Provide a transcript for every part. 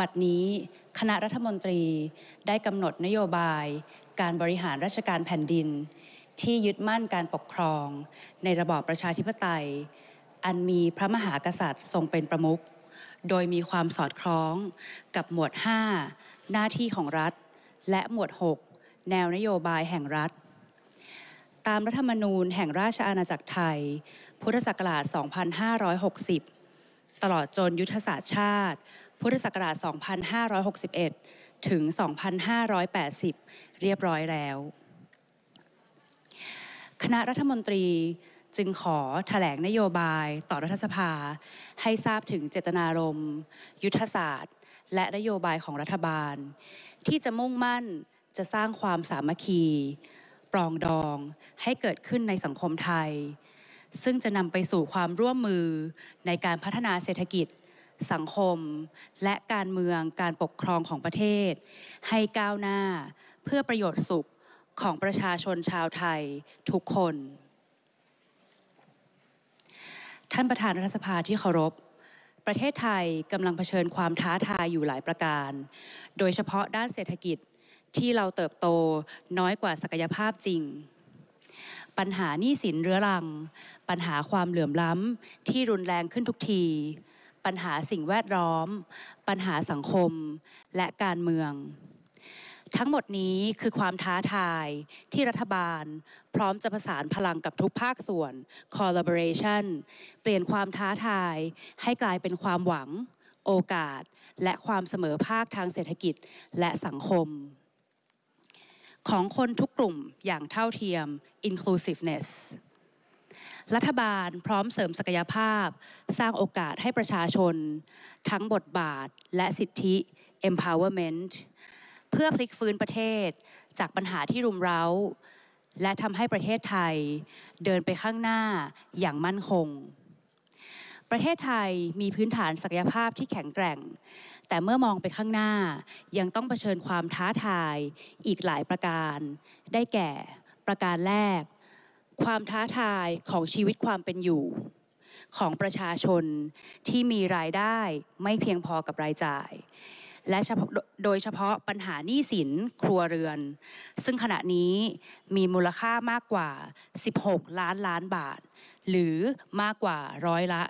บัดนี้คณะรัฐมนตรีได้กำหนดนโยบายการบริหารราชการแผ่นดิน ที่ยึดมั่นการปกครองในระบอบประชาธิปไตย อันมีพระมหากษัตริย์ทรงเป็นประมุขโดยมีความสอดคล้องกับหมวด 5 หน้าที่ของรัฐ และหมวด 6 แนวนโยบายแห่งรัฐ ตามรัฐธรรมนูญแห่งราชอาณาจักรไทย พุทธศักราช 2560 ตลอดจนยุทธศาสตร์ชาติพุทธศักราช 2561 ถึง 2580 เรียบร้อยแล้ว คณะรัฐมนตรีจึงขอถแถลงนโยบายต่อรัฐสภา ให้ทราบถึงเจตนารมณ์ยุทธศาสตร์ และนโยบายของรัฐบาล ที่จะมุ่งมั่นจะสร้างความสามัคคี ปรองดองให้เกิดขึ้นในสังคมไทย ซึ่งจะนำไปสู่ความร่วมมือในการพัฒนาเศรษฐกิจสังคมและการเมืองการปกครองของประเทศ ให้ก้าวหน้าเพื่อประโยชน์สุขของประชาชนชาวไทยทุกคน ท่านประธานรัฐสภาที่เคารพ ประเทศไทยกำลังเผชิญความท้าทายอยู่หลายประการ โดยเฉพาะด้านเศรษฐกิจที่เราเติบโตน้อยกว่าศักยภาพจริง ปัญหาหนี้สินเรื้อรัง ปัญหาความเหลื่อมล้ำที่รุนแรงขึ้นทุกทีปัญหาสิ่งแวดล้อม ปัญหาสังคม และการเมือง ทั้งหมดนี้คือความท้าทายที่รัฐบาล พร้อมจะประสานพลังกับทุกภาคส่วน collaboration เปลี่ยนความท้าทาย ให้กลายเป็นความหวัง โอกาส และความเสมอภาคทางเศรษฐกิจและสังคม ของคนทุกกลุ่มอย่างเท่าเทียม inclusiveness รัฐบาลพร้อมเสริมศักยภาพ สร้างโอกาสให้ประชาชน ทั้งบทบาทและสิทธิ empowerment เพื่อพลิกฟื้นประเทศจากปัญหาที่รุมเร้า และทำให้ประเทศไทย เดินไปข้างหน้าอย่างมั่นคง ประเทศไทยมีพื้นฐานศักยภาพที่แข็งแกร่ง แต่เมื่อมองไปข้างหน้ายังต้องเผชิญความท้าทายอีกหลายประการ ได้แก่ประการแรกความท้าทายของชีวิตความเป็นอยู่ ของประชาชนที่มีรายได้ไม่เพียงพอกับรายจ่าย และโดยเฉพาะปัญหาหนี้สินครัวเรือน ซึ่งขณะนี้มีมูลค่ามากกว่า 16 ล้านล้านบาท หรือมากกว่าร้อยละ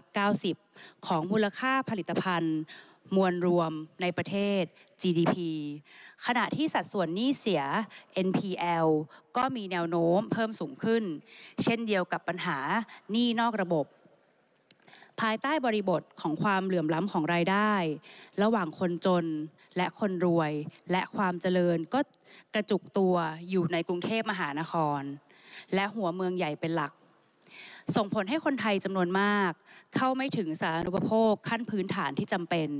90 ของมูลค่าผลิตภัณฑ์มวลรวมในประเทศ GDP ขณะที่สัดส่วนหนี้เสีย NPL ก็มีแนวโน้มเพิ่มสูงขึ้น เช่นเดียวกับปัญหาหนี้นอกระบบ ภายใต้บริบทของความเหลื่อมล้ำของรายได้ ระหว่างคนจนและคนรวย และความเจริญก็กระจุกตัวอยู่ในกรุงเทพมหานคร และหัวเมืองใหญ่เป็นหลัก ส่งผลให้คนไทยจำนวนมาก เข้าไม่ถึงสาธารณูปโภคขั้นพื้นฐานที่จำเป็น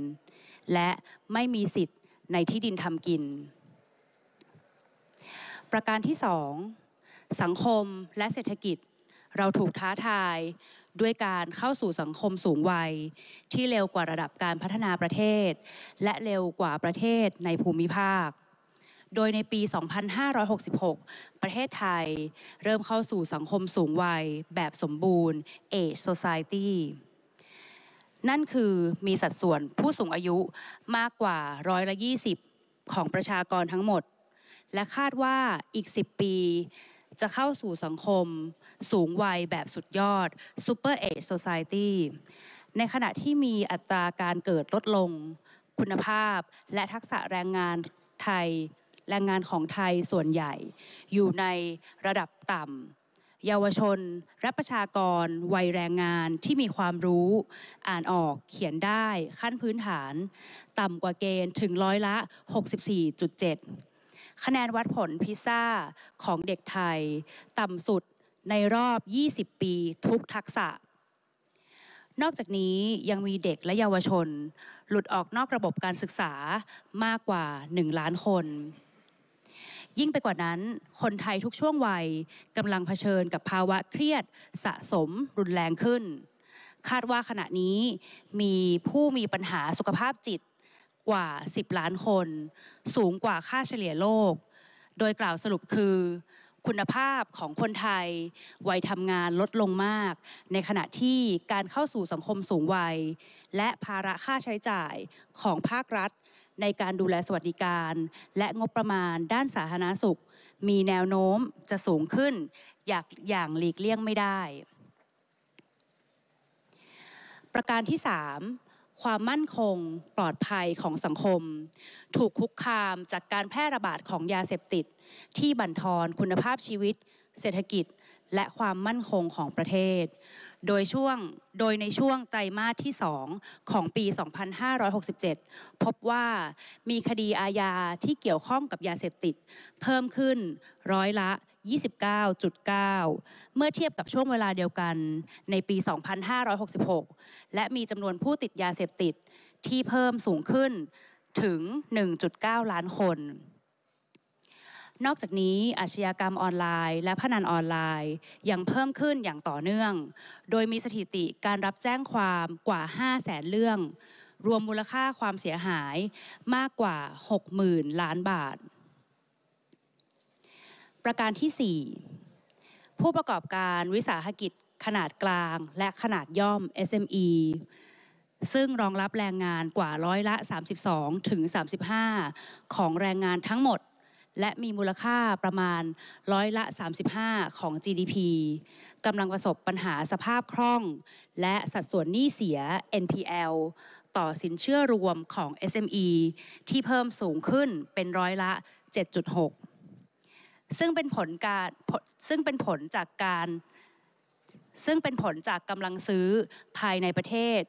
และไม่มีสิทธิ์ในที่ดินทำกิน ประการที่สองสังคมและเศรษฐกิจเราถูกท้าทายด้วยการเข้าสู่สังคมสูงวัย ที่เร็วกว่าระดับการพัฒนาประเทศ และเร็วกว่าประเทศในภูมิภาค โดยในปี 2566 ประเทศไทยเริ่มเข้าสู่สังคมสูงวัยแบบสมบูรณ์ Age Society นั่นคือมีสัดส่วนผู้สูงอายุมากกว่าร้อยละ20ของประชากรทั้งหมด และคาดว่าอีก 10 ปี จะเข้าสู่สังคมสูงวัยแบบสุดยอด Super Age Society ในขณะที่มีอัตราการเกิดลดลงคุณภาพและทักษะแรงงานไทย แรงงานของไทยส่วนใหญ่ อยู่ในระดับต่ำเยาวชนและประชากรวัยแรงงานที่มีความรู้ อ่านออกเขียนได้ขั้นพื้นฐาน ต่ำกว่าเกณฑ์ถึงร้อยละ 64.7 คะแนนวัดผลพิซ่าของเด็กไทย ต่ำสุดในรอบ 20 ปีทุกทักษะ นอกจากนี้ยังมีเด็กและเยาวชน หลุดออกนอกระบบการศึกษามากกว่า1ล้านคนยิ่งไปกว่านั้นคนไทยทุกช่วงวัยกำลังเผชิญกับภาวะเครียดสะสมรุนแรงขึ้น คาดว่าขณะนี้มีผู้มีปัญหาสุขภาพจิตกว่า 10 ล้านคน สูงกว่าค่าเฉลี่ยโลก โดยกล่าวสรุปคือ คุณภาพของคนไทยวัยทำงานลดลงมาก ในขณะที่การเข้าสู่สังคมสูงวัย และภาระค่าใช้จ่ายของภาครัฐในการดูแล สวัสดิการและงบประมาณด้านสาธารณสุขมีแนวโน้มจะสูงขึ้นอยากอย่างหลีกเลี่ยงไม่ได้ ประการที่ 3 ความมั่นคงปลอดภัยของสังคม ถูกคุกคามจากการแพร่ระบาดของยาเสพติด ที่บั่นทอนคุณภาพชีวิต เศรษฐกิจและความมั่นคงของประเทศโดยช่วงโดยในช่วงไตรมาสที่2ของปี 2567 พบว่ามีคดีอาญาที่เกี่ยวข้องกับยาเสพติด เพิ่มขึ้นร้อยละ 29.9 เมื่อเทียบกับช่วงเวลาเดียวกันในปี 2566 และมีจำนวนผู้ติดยาเสพติดที่เพิ่มสูงขึ้นถึง 1.9 ล้านคนนอกจากนี้อาชญากรรมออนไลน์ และพนันออนไลน์ยังเพิ่มขึ้นอย่างต่อเนื่อง โดยมีสถิติการรับแจ้งความกว่า5 0 0แสนเรื่องรวมมูลค่าความเสียหายมากกว่า60,000 ล้านบาท ประการที่ 4 ผู้ประกอบการวิสาหกิจขนาดกลาง และขนาดย่อม SME ซึ่งรองรับแรงงานกว่าร้อยละ 32 ถึง 35 ของแรงงานทั้งหมดและมีมูลค่าประมาณร้อยละ 35 ของ GDP กำลังประสบปัญหาสภาพคล่อง และสัดส่วนหนี้เสีย NPL ต่อสินเชื่อรวมของ SME ที่เพิ่มสูงขึ้นเป็นร้อยละ 7.6 ซึ่งเป็นผลการซึ่งเป็นผลจากการ ซึ่งเป็นผลจากกำลังซื้อภายในประเทศ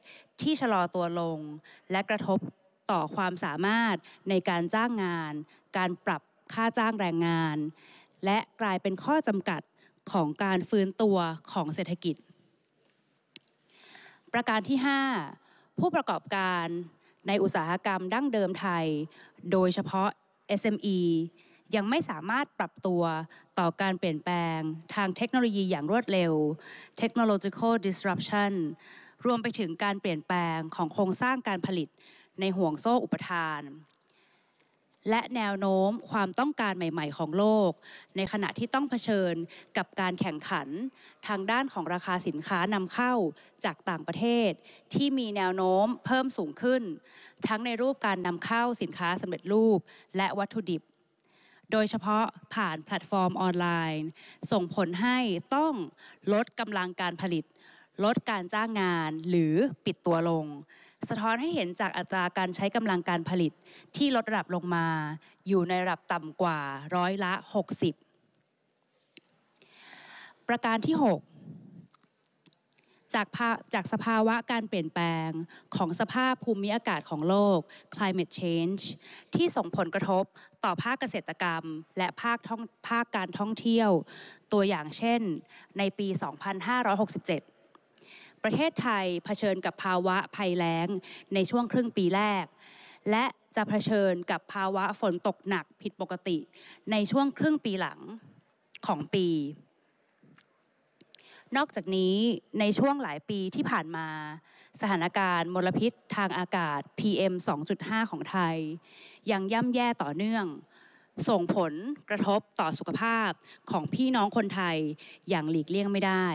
ที่ชะลอตัวลง และกระทบต่อความสามารถในการจ้างงานการปรับค่าจ้างแรงงาน และกลายเป็นข้อจำกัดของการฟื้นตัวของเศรษฐกิจ ประการที่ 5 ผู้ประกอบการในอุตสาหกรรมดั้งเดิมไทย โดยเฉพาะ SME ยังไม่สามารถปรับตัวต่อการเปลี่ยนแปลงทางเทคโนโลยีอย่างรวดเร็ว technological disruption รวมไปถึงการเปลี่ยนแปลงของโครงสร้างการผลิตในห่วงโซ่อุปทานและแนวโน้มความต้องการใหม่ๆ ของโลก ในขณะที่ต้องเผชิญกับการแข่งขันทางด้านของราคาสินค้านำเข้าจากต่างประเทศที่มีแนวโน้มเพิ่มสูงขึ้น ทั้งในรูปการนำเข้าสินค้าสำเร็จรูปและวัตถุดิบ โดยเฉพาะผ่านแพลตฟอร์มออนไลน์ ส่งผลให้ต้องลดกำลังการผลิต ลดการจ้างงานหรือปิดตัวลงสะท้อนให้เห็นจากอัตราการใช้กำลังการผลิตที่ลดระดับลงมาอยู่ในระดับต่ำกว่าร้อยละ 60 ประการที่6จากจากสภาวะการเปลี่ยนแปลงของสภาพภูมิอากาศของโลก climate change ที่ส่งผลกระทบต่อภาคเกษตรกรรมและภาคท่องภาคการท่องเที่ยว ตัวอย่างเช่น ในปี 2567ประเทศไทยเผชิญกับภาวะภัยแล้งในช่วงครึ่งปีแรก และจะะเผชิญกับภาวะฝนตกหนักผิดปกติในช่วงครึ่งปีหลังของปี นอกจากนี้ในช่วงหลายปีที่ผ่านมา สถานการณ์มลพิษทางอากาศ PM 2.5 ของไทย ยังย่ำแย่ต่อเนื่อง ส่งผลกระทบต่อสุขภาพของพี่น้องคนไทยอย่างหลีกเลี่ยงไม่ได้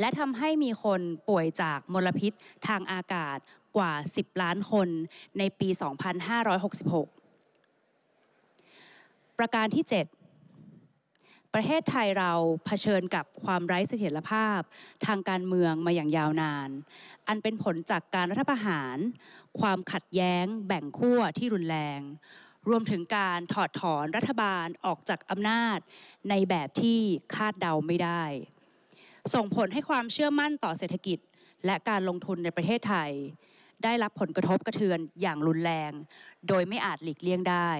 และทำให้มีคนป่วยจากมลพิษทางอากาศกว่า 10 ล้านคนในปี 2566 ประการที่ 7 ประเทศไทยเราเผชิญกับความไร้เสถียรภาพทางการเมืองมาอย่างยาวนาน อันเป็นผลจากการรัฐประหาร ความขัดแย้งแบ่งขั้วที่รุนแรง รวมถึงการถอดถอนรัฐบาลออกจากอำนาจในแบบที่คาดเดาไม่ได้ส่งผลให้ความเชื่อมั่นต่อเศรษฐกิจและการลงทุนในประเทศไทย ได้รับผลกระทบกระเทือนอย่างรุนแรง โดยไม่อาจหลีกเลี่ยงได้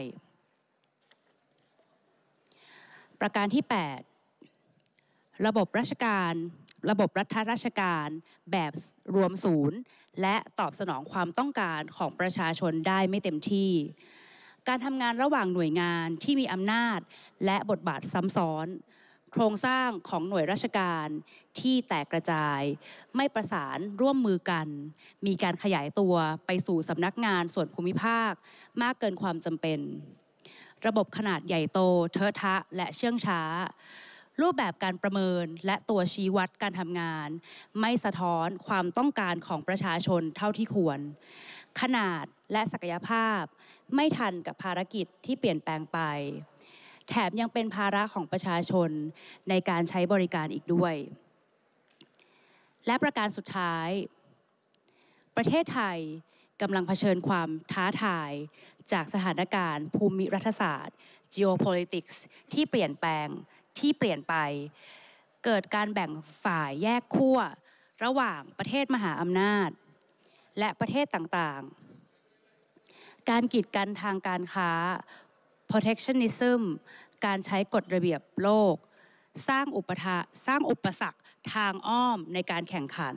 ประการที่ 8 ระบบราชการ ระบบรัฐราชการแบบรวมศูนย์และตอบสนองความต้องการของประชาชนได้ไม่เต็มที่ การทำงานระหว่างหน่วยงานที่มีอำนาจและบทบาทซ้ำซ้อนโครงสร้างของหน่วยราชการที่แตกกระจาย ไม่ประสานร่วมมือกัน มีการขยายตัวไปสู่สำนักงานส่วนภูมิภาคมากเกินความจำเป็น ระบบขนาดใหญ่โตเทอะทะและเชื่องช้า รูปแบบการประเมินและตัวชี้วัดการทำงาน ไม่สะท้อนความต้องการของประชาชนเท่าที่ควร ขนาดและศักยภาพ ไม่ทันกับภารกิจที่เปลี่ยนแปลงไปแถมยังเป็นภาระของประชาชนในการใช้บริการอีกด้วย และประการสุดท้าย ประเทศไทยกำลังเผชิญความท้าทายจากสถานการณ์ ภูมิรัฐศาสตร์ geopolitics ที่เปลี่ยนแปลงที่เปลี่ยนไป เกิดการแบ่งฝ่ายแยกขั้วระหว่างประเทศมหาอำนาจ และประเทศต่าง ๆ การกีดกันทางการค้า protectionism การใช้กฎระเบียบโลกสร้างอุปทาสร้างอุปสรรคทางอ้อมในการแข่งขัน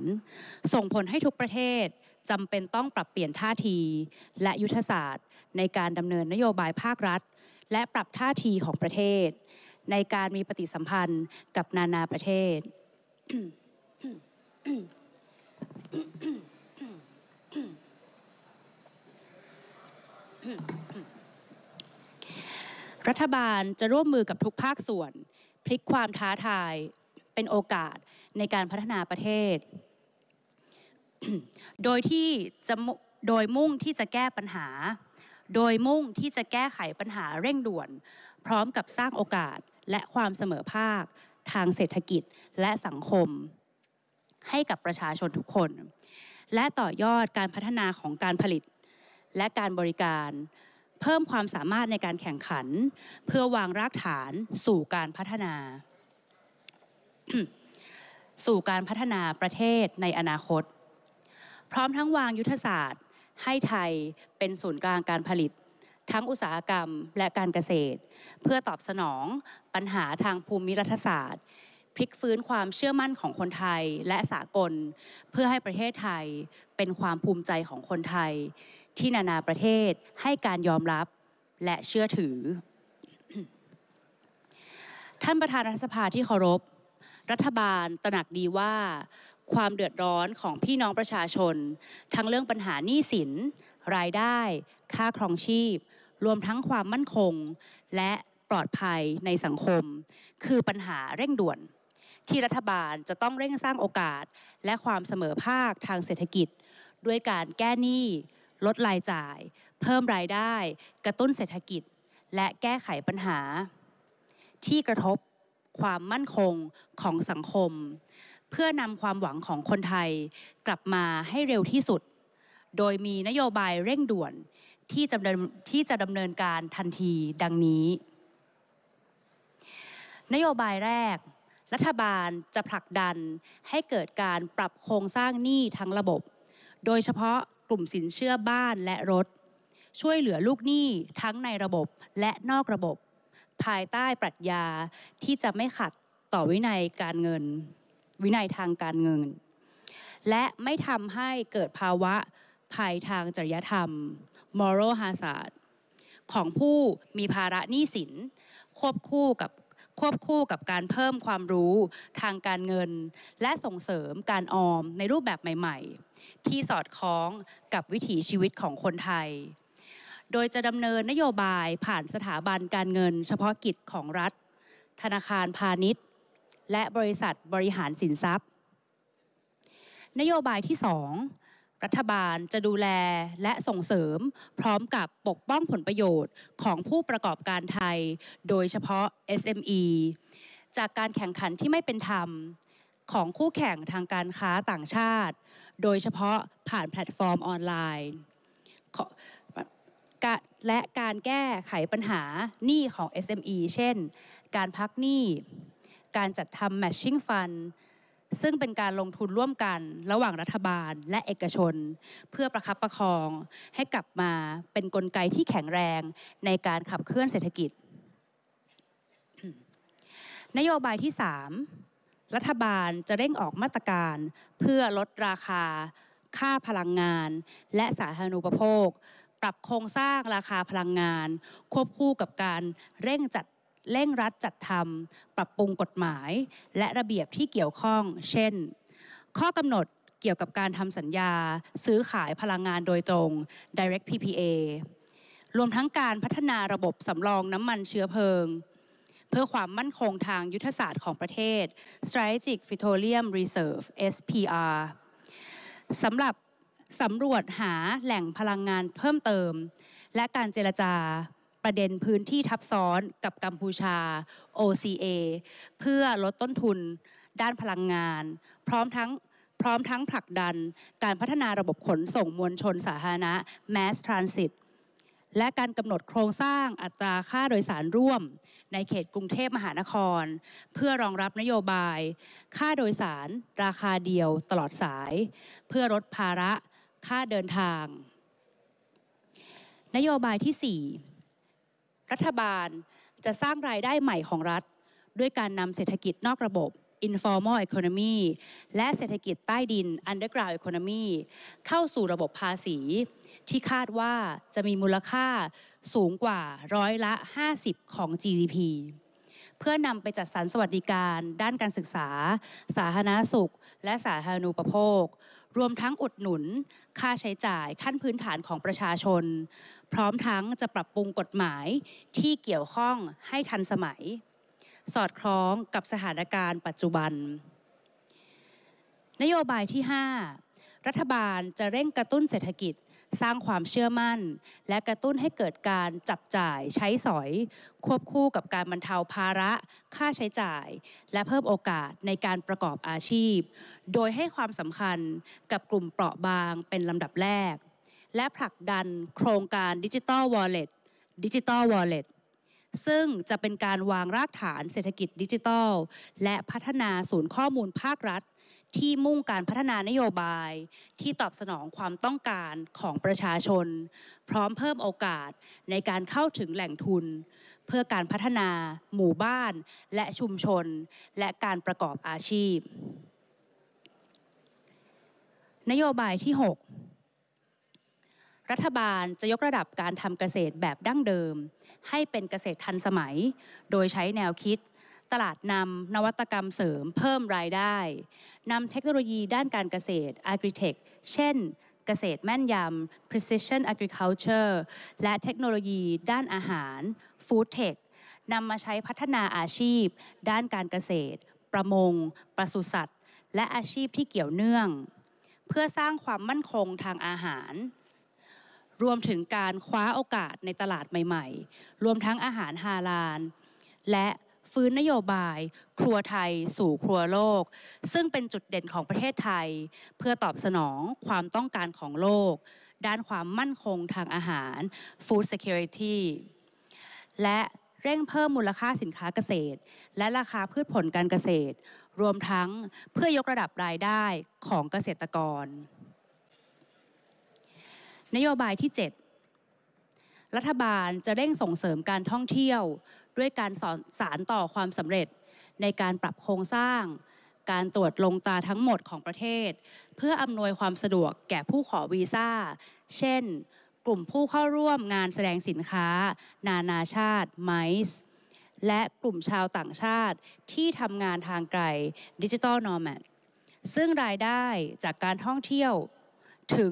ส่งผลให้ทุกประเทศจำเป็นต้องปรับเปลี่ยนท่าทีและยุทธศาสตร์ ในการดำเนินนโยบายภาครัฐ และปรับท่าทีของประเทศ ในการมีปฏิสัมพันธ์กับนานาประเทศ h m m รัฐบาลจะร่วมมือกับทุกภาคส่วน พลิกความท้าทายเป็นโอกาสในการพัฒนาประเทศโดยที่จะโดยมุ่งที่จะแก้ปัญหา โดยมุ่งที่จะแก้ไขปัญหาเร่งด่วน พร้อมกับสร้างโอกาสและความเสมอภาคทางเศรษฐกิจและสังคม ให้กับประชาชนทุกคน และต่อยอดการพัฒนาของการผลิตและการบริการเพิ่มความสามารถในการแข่งขัน เพื่อวางรากฐานสู่การพัฒนา สู่การพัฒนาประเทศในอนาคต พร้อมทั้งวางยุทธศาสตร์ ให้ไทยเป็นศูนย์กลางการผลิต ทั้งอุตสาหกรรมและการเกษตร เพื่อตอบสนอง ปัญหาทางภูมิรัฐศาสตร์พลิกฟื้นความเชื่อมั่นของคนไทยและสากล เพื่อให้ประเทศไทย เป็นความภูมิใจของคนไทยที่นานาประเทศให้การยอมรับและเชื่อถือ ท่านประธานรัฐสภาที่เคารพ รัฐบาลตระหนักดีว่า ความเดือดร้อนของพี่น้องประชาชน ทั้งเรื่องปัญหาหนี้สินรายได้ ค่าครองชีพ รวมทั้งความมั่นคงและปลอดภัยในสังคม คือปัญหาเร่งด่วน ที่รัฐบาลจะต้องเร่งสร้างโอกาสและความเสมอภาคทางเศรษฐกิจ ด้วยการแก้หนี้ลดรายจ่ายเพิ่มรายได้กระตุ้นเศรษฐกิจและแก้ไขปัญหา ที่กระทบความมั่นคงของสังคม เพื่อนำความหวังของคนไทยกลับมาให้เร็วที่สุด โดยมีนโยบายเร่งด่วนที่จะที่จะดำเนินการทันทีดังนี้ นโยบายแรก รัฐบาลจะผลักดันให้เกิดการปรับโครงสร้างหนี้ทั้งระบบ โดยเฉพาะกลุ่มสินเชื่อบ้านและรถ ช่วยเหลือลูกหนี้ทั้งในระบบและนอกระบบ ภายใต้ปรัชญาที่จะไม่ขัดต่อวินัยการเงินวินัยทางการเงิน และไม่ทำให้เกิดภาวะภัยทางจริยธรรม moral hazard ของผู้มีภาระหนี้สินควบคู่กับควบคู่กับการเพิ่มความรู้ทางการเงินและส่งเสริมการออมในรูปแบบใหม่ ๆ ที่สอดคล้องกับวิถีชีวิตของคนไทย โดยจะดำเนินนโยบายผ่านสถาบันการเงินเฉพาะกิจของรัฐ ธนาคารพาณิชย์ และบริษัทบริหารสินทรัพย์ นโยบายที่ 2รัฐบาลจะดูแลและส่งเสริมพร้อมกับปกป้องผลประโยชน์ของผู้ประกอบการไทย โดยเฉพาะ SME จากการแข่งขันที่ไม่เป็นธรรมของคู่แข่งทางการค้าต่างชาติ โดยเฉพาะผ่านแพลตฟอร์มออนไลน์และการแก้ไขปัญหาหนี้ของ SME เช่น การพักหนี้การจัดทำ matching fund ซึ่งเป็นการลงทุนร่วมกันระหว่างรัฐบาลและเอกชน เพื่อประคับประคอง ให้กลับมาเป็นนกลไกที่แข็งแรงในการขับเคลื่อนเศรษฐกิจ นโยบายที่ 3 รัฐบาลจะเร่งออกมาตรการเพื่อลดราคาค่าพลังงาน และสาธารณูปโภคปรับโครงสร้างราคาพลังงาน ควบคู่กับการเร่งจัดเร่งรัดจัดทำปรับปรุงกฎหมาย และระเบียบที่เกี่ยวข้อง เช่น ข้อกำหนดเกี่ยวกับการทำสัญญาซื้อขายพลังงานโดยตรง direct PPA รวมทั้งการพัฒนาระบบสำรองน้ำมันเชื้อเพลิง เพื่อความมั่นคงทางยุทธศาสตร์ของประเทศ Strategic Petroleum Reserve SPR สำหรับสำรวจหาแหล่งพลังงานเพิ่มเติม และการเจรจาประเด็นพื้นที่ทับซ้อนกับกัมพูชา OCA เพื่อลดต้นทุน ด้านพลังงาน พร้อมทั้งพร้อมทั้งผลักดันการพัฒนาระบบขนส่งมวลชนสาธารณะ Mass Transit และการกำหนดโครงสร้างอัตราค่าโดยสารร่วม ในเขตกรุงเทพมหานคร เพื่อรองรับนโยบาย ค่าโดยสาร ราคาเดียวตลอดสาย เพื่อลดภาระค่าเดินทาง นโยบายที่4รัฐบาลจะสร้างรายได้ใหม่ของรัฐ ด้วยการนำเศรษฐกิจนอกระบบ informal economy และเศรษฐกิจใต้ดิน underground economy เข้าสู่ระบบภาษี ที่คาดว่าจะมีมูลค่าสูงกว่าร้อยละ 50 ของ GDP เพื่อนำไปจัดสรรสวัสดิการ ด้านการศึกษา สาธารณสุข และสาธารณูปโภค รวมทั้งอุดหนุน ค่าใช้จ่ายขั้นพื้นฐานของประชาชนพร้อมทั้งจะปรับปรุงกฎหมายที่เกี่ยวข้องให้ทันสมัย สอดคล้องกับสถานการณ์ปัจจุบัน นโยบายที่ 5 รัฐบาลจะเร่งกระตุ้นเศรษฐกิจ สร้างความเชื่อมั่น และกระตุ้นให้เกิดการจับจ่ายใช้สอย ควบคู่กับการบรรเทาภาระ ค่าใช้จ่าย และเพิ่มโอกาสในการประกอบอาชีพ โดยให้ความสำคัญกับกลุ่มเปราะบางเป็นลำดับแรกและผลักดันโครงการดิจิอลวอลเล็ตดิจิ t ลวอลเล็ตซึ่งจะเป็นการวางรากฐานเศรษฐกิจ ดิจิทัล และพัฒนาศูนย์ข้อมูลภาครัฐ ที่มุ่งการพัฒนานโยบายที่ตอบสนองความต้องการของประชาชน พร้อมเพิ่มโอกาสในการเข้าถึงแหล่งทุน เพื่อการพัฒนาหมู่บ้าน และชุมชน และการประกอบอาชีพ นโยบายที่ 6รัฐบาลจะยกระดับการทำเกษตรแบบดั้งเดิม ให้เป็นเกษตรทันสมัย โดยใช้แนวคิด ตลาดนำนวัตกรรมเสริมเพิ่มรายได้นำเทคโนโลยีด้านการเกษตร Agritech เช่น เกษตรแม่นยำ precision agriculture และเทคโนโลยีด้านอาหาร food tech นำมาใช้พัฒนาอาชีพ ด้านการเกษตร ประมงปศุสัตว์ และอาชีพที่เกี่ยวเนื่อง เพื่อสร้างความมั่นคงทางอาหารรวมถึงการคว้าโอกาสในตลาดใหม่ ๆ รวมทั้งอาหารฮาลาลและฟื้นนโยบาย ครัวไทย สู่ครัวโลก ซึ่งเป็นจุดเด่นของประเทศไทย เพื่อตอบสนองความต้องการของโลก ด้านความมั่นคงทางอาหาร food security และเร่งเพิ่มมูลค่าสินค้าเกษตร และราคาพืชผลการเกษตร รวมทั้งเพื่อยกระดับรายได้ของเกษตรกรนโยบายที่ 7 รัฐบาลจะเร่งส่งเสริมการท่องเที่ยว ด้วยการสอนสารต่อความสำเร็จ ในการปรับโครงสร้าง การตรวจลงตาทั้งหมดของประเทศเพื่ออำนวยความสะดวกแก่ผู้ขอวีซ่า เช่น กลุ่มผู้เข้าร่วมงานแสดงสินค้า นานาชาติไมซ์และกลุ่มชาวต่างชาติที่ทำงานทางไกลดิจิทัลนอร์แมนซึ่งรายได้จากการท่องเที่ยวถึง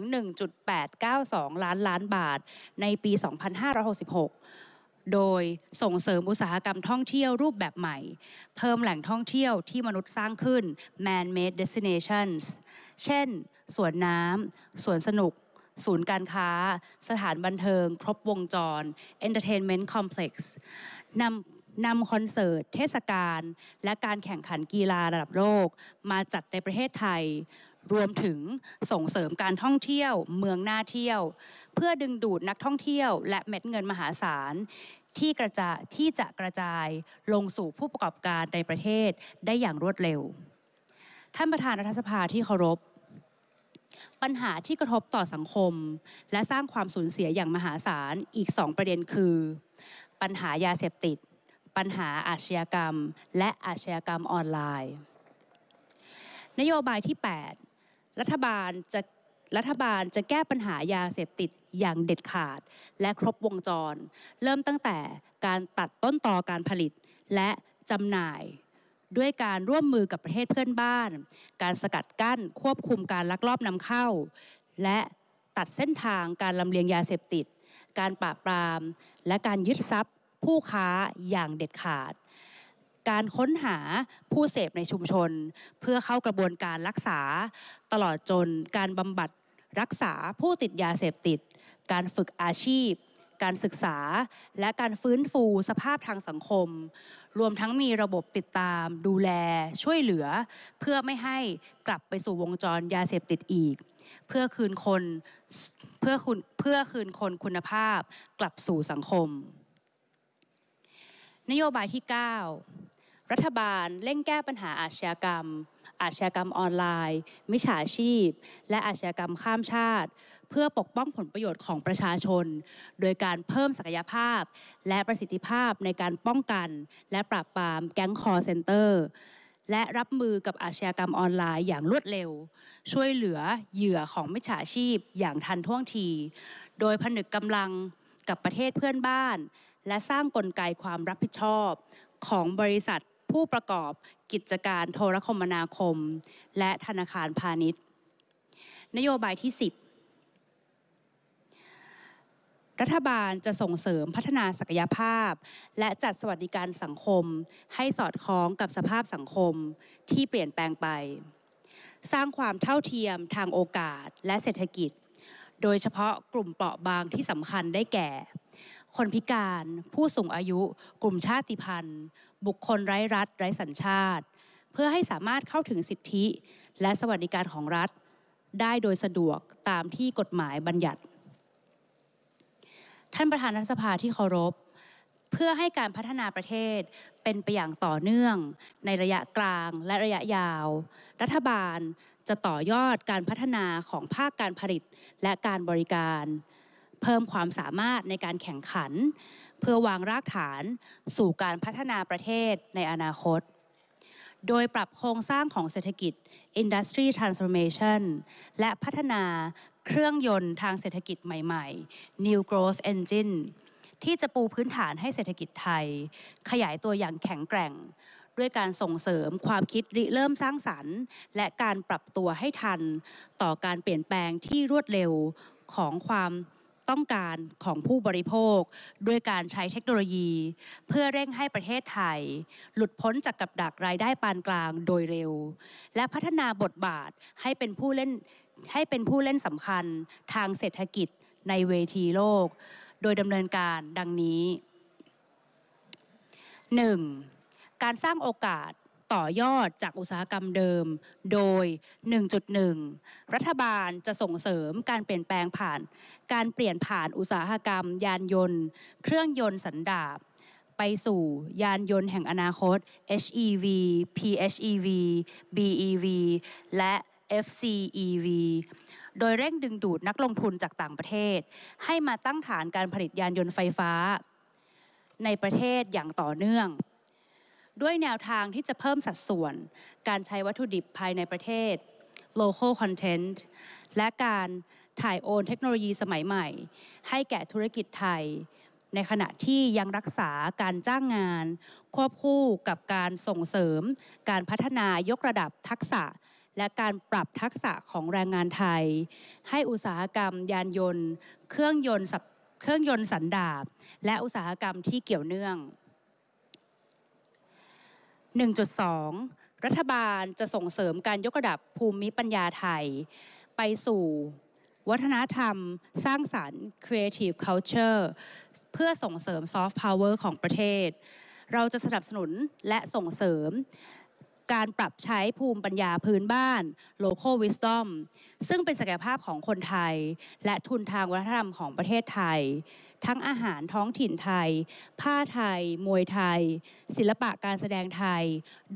1.892 ล้านล้านบาทในปี 2566 โดยส่งเสริมอุตสาหกรรมท่องเที่ยวรูปแบบใหม่ เพิ่มแหล่งท่องเที่ยวที่มนุษย์สร้างขึ้น man-made destinations เช่น สวนน้ำสวนสนุก ศูนย์การค้า สถานบันเทิง ครบวงจร entertainment complex นำนำคอนเสิร์ต เทศกาล และการแข่งขันกีฬาระดับโลกมาจัดในประเทศไทยรวมถึงส่งเสริมการท่องเที่ยว เมืองน่าเที่ยว เพื่อดึงดูดนักท่องเที่ยวและเม็ดเงินมหาศาลที่กระจาที่จะกระจายลงสู่ผู้ประกอบการในประเทศได้อย่างรวดเร็ว ท่านประธานรัฐสภาที่เคารพ ปัญหาที่กระทบต่อสังคมและสร้างความสูญเสียอย่างมหาศาลอีกสองประเด็นคือ ปัญหายาเสพติด ปัญหาอาชญากรรม และอาชญากรรมออนไลน์ นโยบายที่ 8รัฐบาลจะรัฐบาลจะแก้ปัญหายาเสพติดอย่างเด็ดขาด และครบวงจร เริ่มตั้งแต่การตัดต้นต่อการผลิตและจำหน่าย ด้วยการร่วมมือกับประเทศเพื่อนบ้าน การสกัดกั้นควบคุมการลักลอบนำเข้า และตัดเส้นทางการลำเลียงยาเสพติด การปราบปรามและการยึดทรัพย์ผู้ค้าอย่างเด็ดขาดการค้นหาผู้เสพในชุมชน เพื่อเข้ากระบวนการรักษา ตลอดจนการบำบัดรักษาผู้ติดยาเสพติด การฝึกอาชีพ การศึกษา และการฟื้นฟูสภาพทางสังคม รวมทั้งมีระบบติดตามดูแลช่วยเหลือเพื่อไม่ให้กลับไปสู่วงจรยาเสพติดอีก เพื่อคืนคนเพื่อคุณเพื่อคืนคนคุณภาพ กลับสู่สังคม นโยบายที่ 9รัฐบาลเร่งแก้ปัญหาอาชญากรรม อาชญากรรมออนไลน์มิจฉาชีพ และอาชญากรรมข้ามชาติ เพื่อปกป้องผลประโยชน์ของประชาชน โดยการเพิ่มศักยภาพและประสิทธิภาพในการป้องกันและปราบปรามแก๊งคอร์เซนเตอร์และรับมือกับอาชญากรรมออนไลน์อย่างรวดเร็ว ช่วยเหลือเหยื่อของมิจฉาชีพ อย่างทันท่วงที โดยผนึกกำลังกับประเทศเพื่อนบ้าน และสร้างกลไกความรับผิดชอบของบริษัทผู้ประกอบกิจการโทรคมนาคม และธนาคารพาณิชย์ นโยบายที่ 10 รัฐบาลจะส่งเสริมพัฒนาศักยภาพ และจัดสวัสดิการสังคมให้สอดคล้องกับสภาพสังคมที่เปลี่ยนแปลงไป สร้างความเท่าเทียมทางโอกาสและเศรษฐกิจ โดยเฉพาะกลุ่มเปราะบางที่สำคัญได้แก่คนพิการ ผู้สูงอายุ กลุ่มชาติพันธุ์ บุคคลไร้รัฐ ไร้สัญชาติ เพื่อให้สามารถเข้าถึงสิทธิ และสวัสดิการของรัฐ ได้โดยสะดวกตามที่กฎหมายบัญญัติ ท่านประธานรัฐสภาที่เคารพ เพื่อให้การพัฒนาประเทศเป็นไปอย่างต่อเนื่องในระยะกลางและระยะยาว รัฐบาลจะต่อยอดการพัฒนาของภาคการผลิตและการบริการเพิ่มความสามารถในการแข่งขัน เพื่อวางรากฐานสู่การพัฒนาประเทศในอนาคต โดยปรับโครงสร้างของเศรษฐกิจ Industry Transformation และพัฒนาเครื่องยนต์ทางเศรษฐกิจใหม่ ๆ New Growth Engine ที่จะปูพื้นฐานให้เศรษฐกิจไทย ขยายตัวอย่างแข็งแกร่ง ด้วยการส่งเสริมความคิดริเริ่มสร้างสรรค์ และการปรับตัวให้ทันต่อการเปลี่ยนแปลงที่รวดเร็วของความต้องการของผู้บริโภคด้วยการใช้เทคโนโลยี เพื่อเร่งให้ประเทศไทยหลุดพ้นจากกับดักรายได้ปานกลางโดยเร็ว และพัฒนาบทบาทให้เป็นผู้เล่นให้เป็นผู้เล่นสำคัญทางเศรษฐกิจในเวทีโลก โดยดำเนินการดังนี้ 1. การสร้างโอกาสต่อยอดจากอุตสาหกรรมเดิม โดย 1.1 รัฐบาลจะส่งเสริมการเปลี่ยนแปลงผ่าน การเปลี่ยนผ่านอุตสาหกรรม ยานยนต์ เครื่องยนต์สันดาปไปสู่ยานยนต์แห่งอนาคต HEV PHEV BEV และ FCEV โดยเร่งดึงดูดนักลงทุนจากต่างประเทศ ให้มาตั้งฐานการผลิตยานยนต์ไฟฟ้า ในประเทศอย่างต่อเนื่องด้วยแนวทางที่จะเพิ่มสัดส่วน การใช้วัตถุดิบภายในประเทศ local content และการถ่ายโอนเทคโนโลยีสมัยใหม่ ให้แก่ธุรกิจไทย ในขณะที่ยังรักษาการจ้างงาน ควบคู่กับการส่งเสริม การพัฒนายกระดับทักษะ และการปรับทักษะของแรงงานไทย ให้อุตสาหกรรมยานยนต์ เครื่องยนต์ เครื่องยนต์สันดาบและอุตสาหกรรมที่เกี่ยวเนื่อง1.2 รัฐบาลจะส่งเสริมการยกระดับภูมิปัญญาไทย ไปสู่ วัฒนธรรมสร้างสารรค์ Creative Culture เพื่อส่งเสริมซอฟต์พาวเวอร์ของประเทศ เราจะสนับสนุนและส่งเสริมการปรับใช้ภูมิปัญญาพื้นบ้าน local wisdom ซึ่งเป็นศักยภาพของคนไทย และทุนทางวัฒนธรรมของประเทศไทย ทั้งอาหารท้องถิ่นไทย ผ้าไทยมวยไทย ศิลปะการแสดงไทย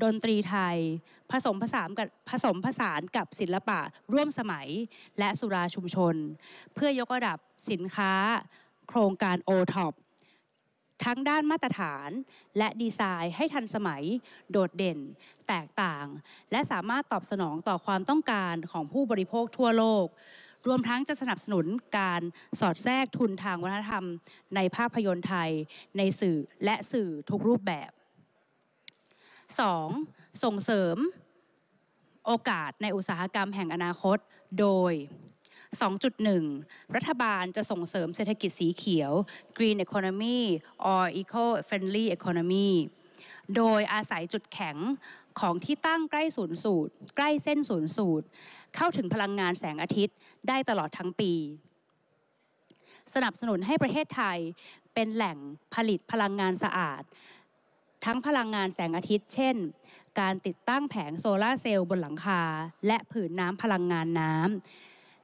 ดนตรีไทย ผสมผสานกับผสมผสานกับศิลปะร่วมสมัยและสุราชุมชน เพื่อยกระดับสินค้า โครงการท็อปทั้งด้านมาตรฐาน และดีไซน์ให้ทันสมัย โดดเด่น แตกต่าง และสามารถตอบสนองต่อความต้องการของผู้บริโภคทั่วโลก รวมทั้งจะสนับสนุนการสอดแทรกทุนทางวัฒนธรรม ในภาพยนตร์ไทย ในสื่อและสื่อทุกรูปแบบ 2. ส่งเสริม โอกาสในอุตสาหกรรมแห่งอนาคต โดย2.1 รัฐบาลจะส่งเสริมเศรษฐกิจสีเขียว Green Economy or Eco-Friendly Economy โดยอาศัยจุดแข็งของที่ตั้งใกล้ศูนย์สูตร ใกล้เส้นศูนย์สูตร เข้าถึงพลังงานแสงอาทิตย์ได้ตลอดทั้งปี สนับสนุนให้ประเทศไทย เป็นแหล่งผลิตพลังงานสะอาด ทั้งพลังงานแสงอาทิตย์ เช่น การติดตั้งแผงโซลาเซลล์บนหลังคาและผืนน้ำพลังงานน้ำ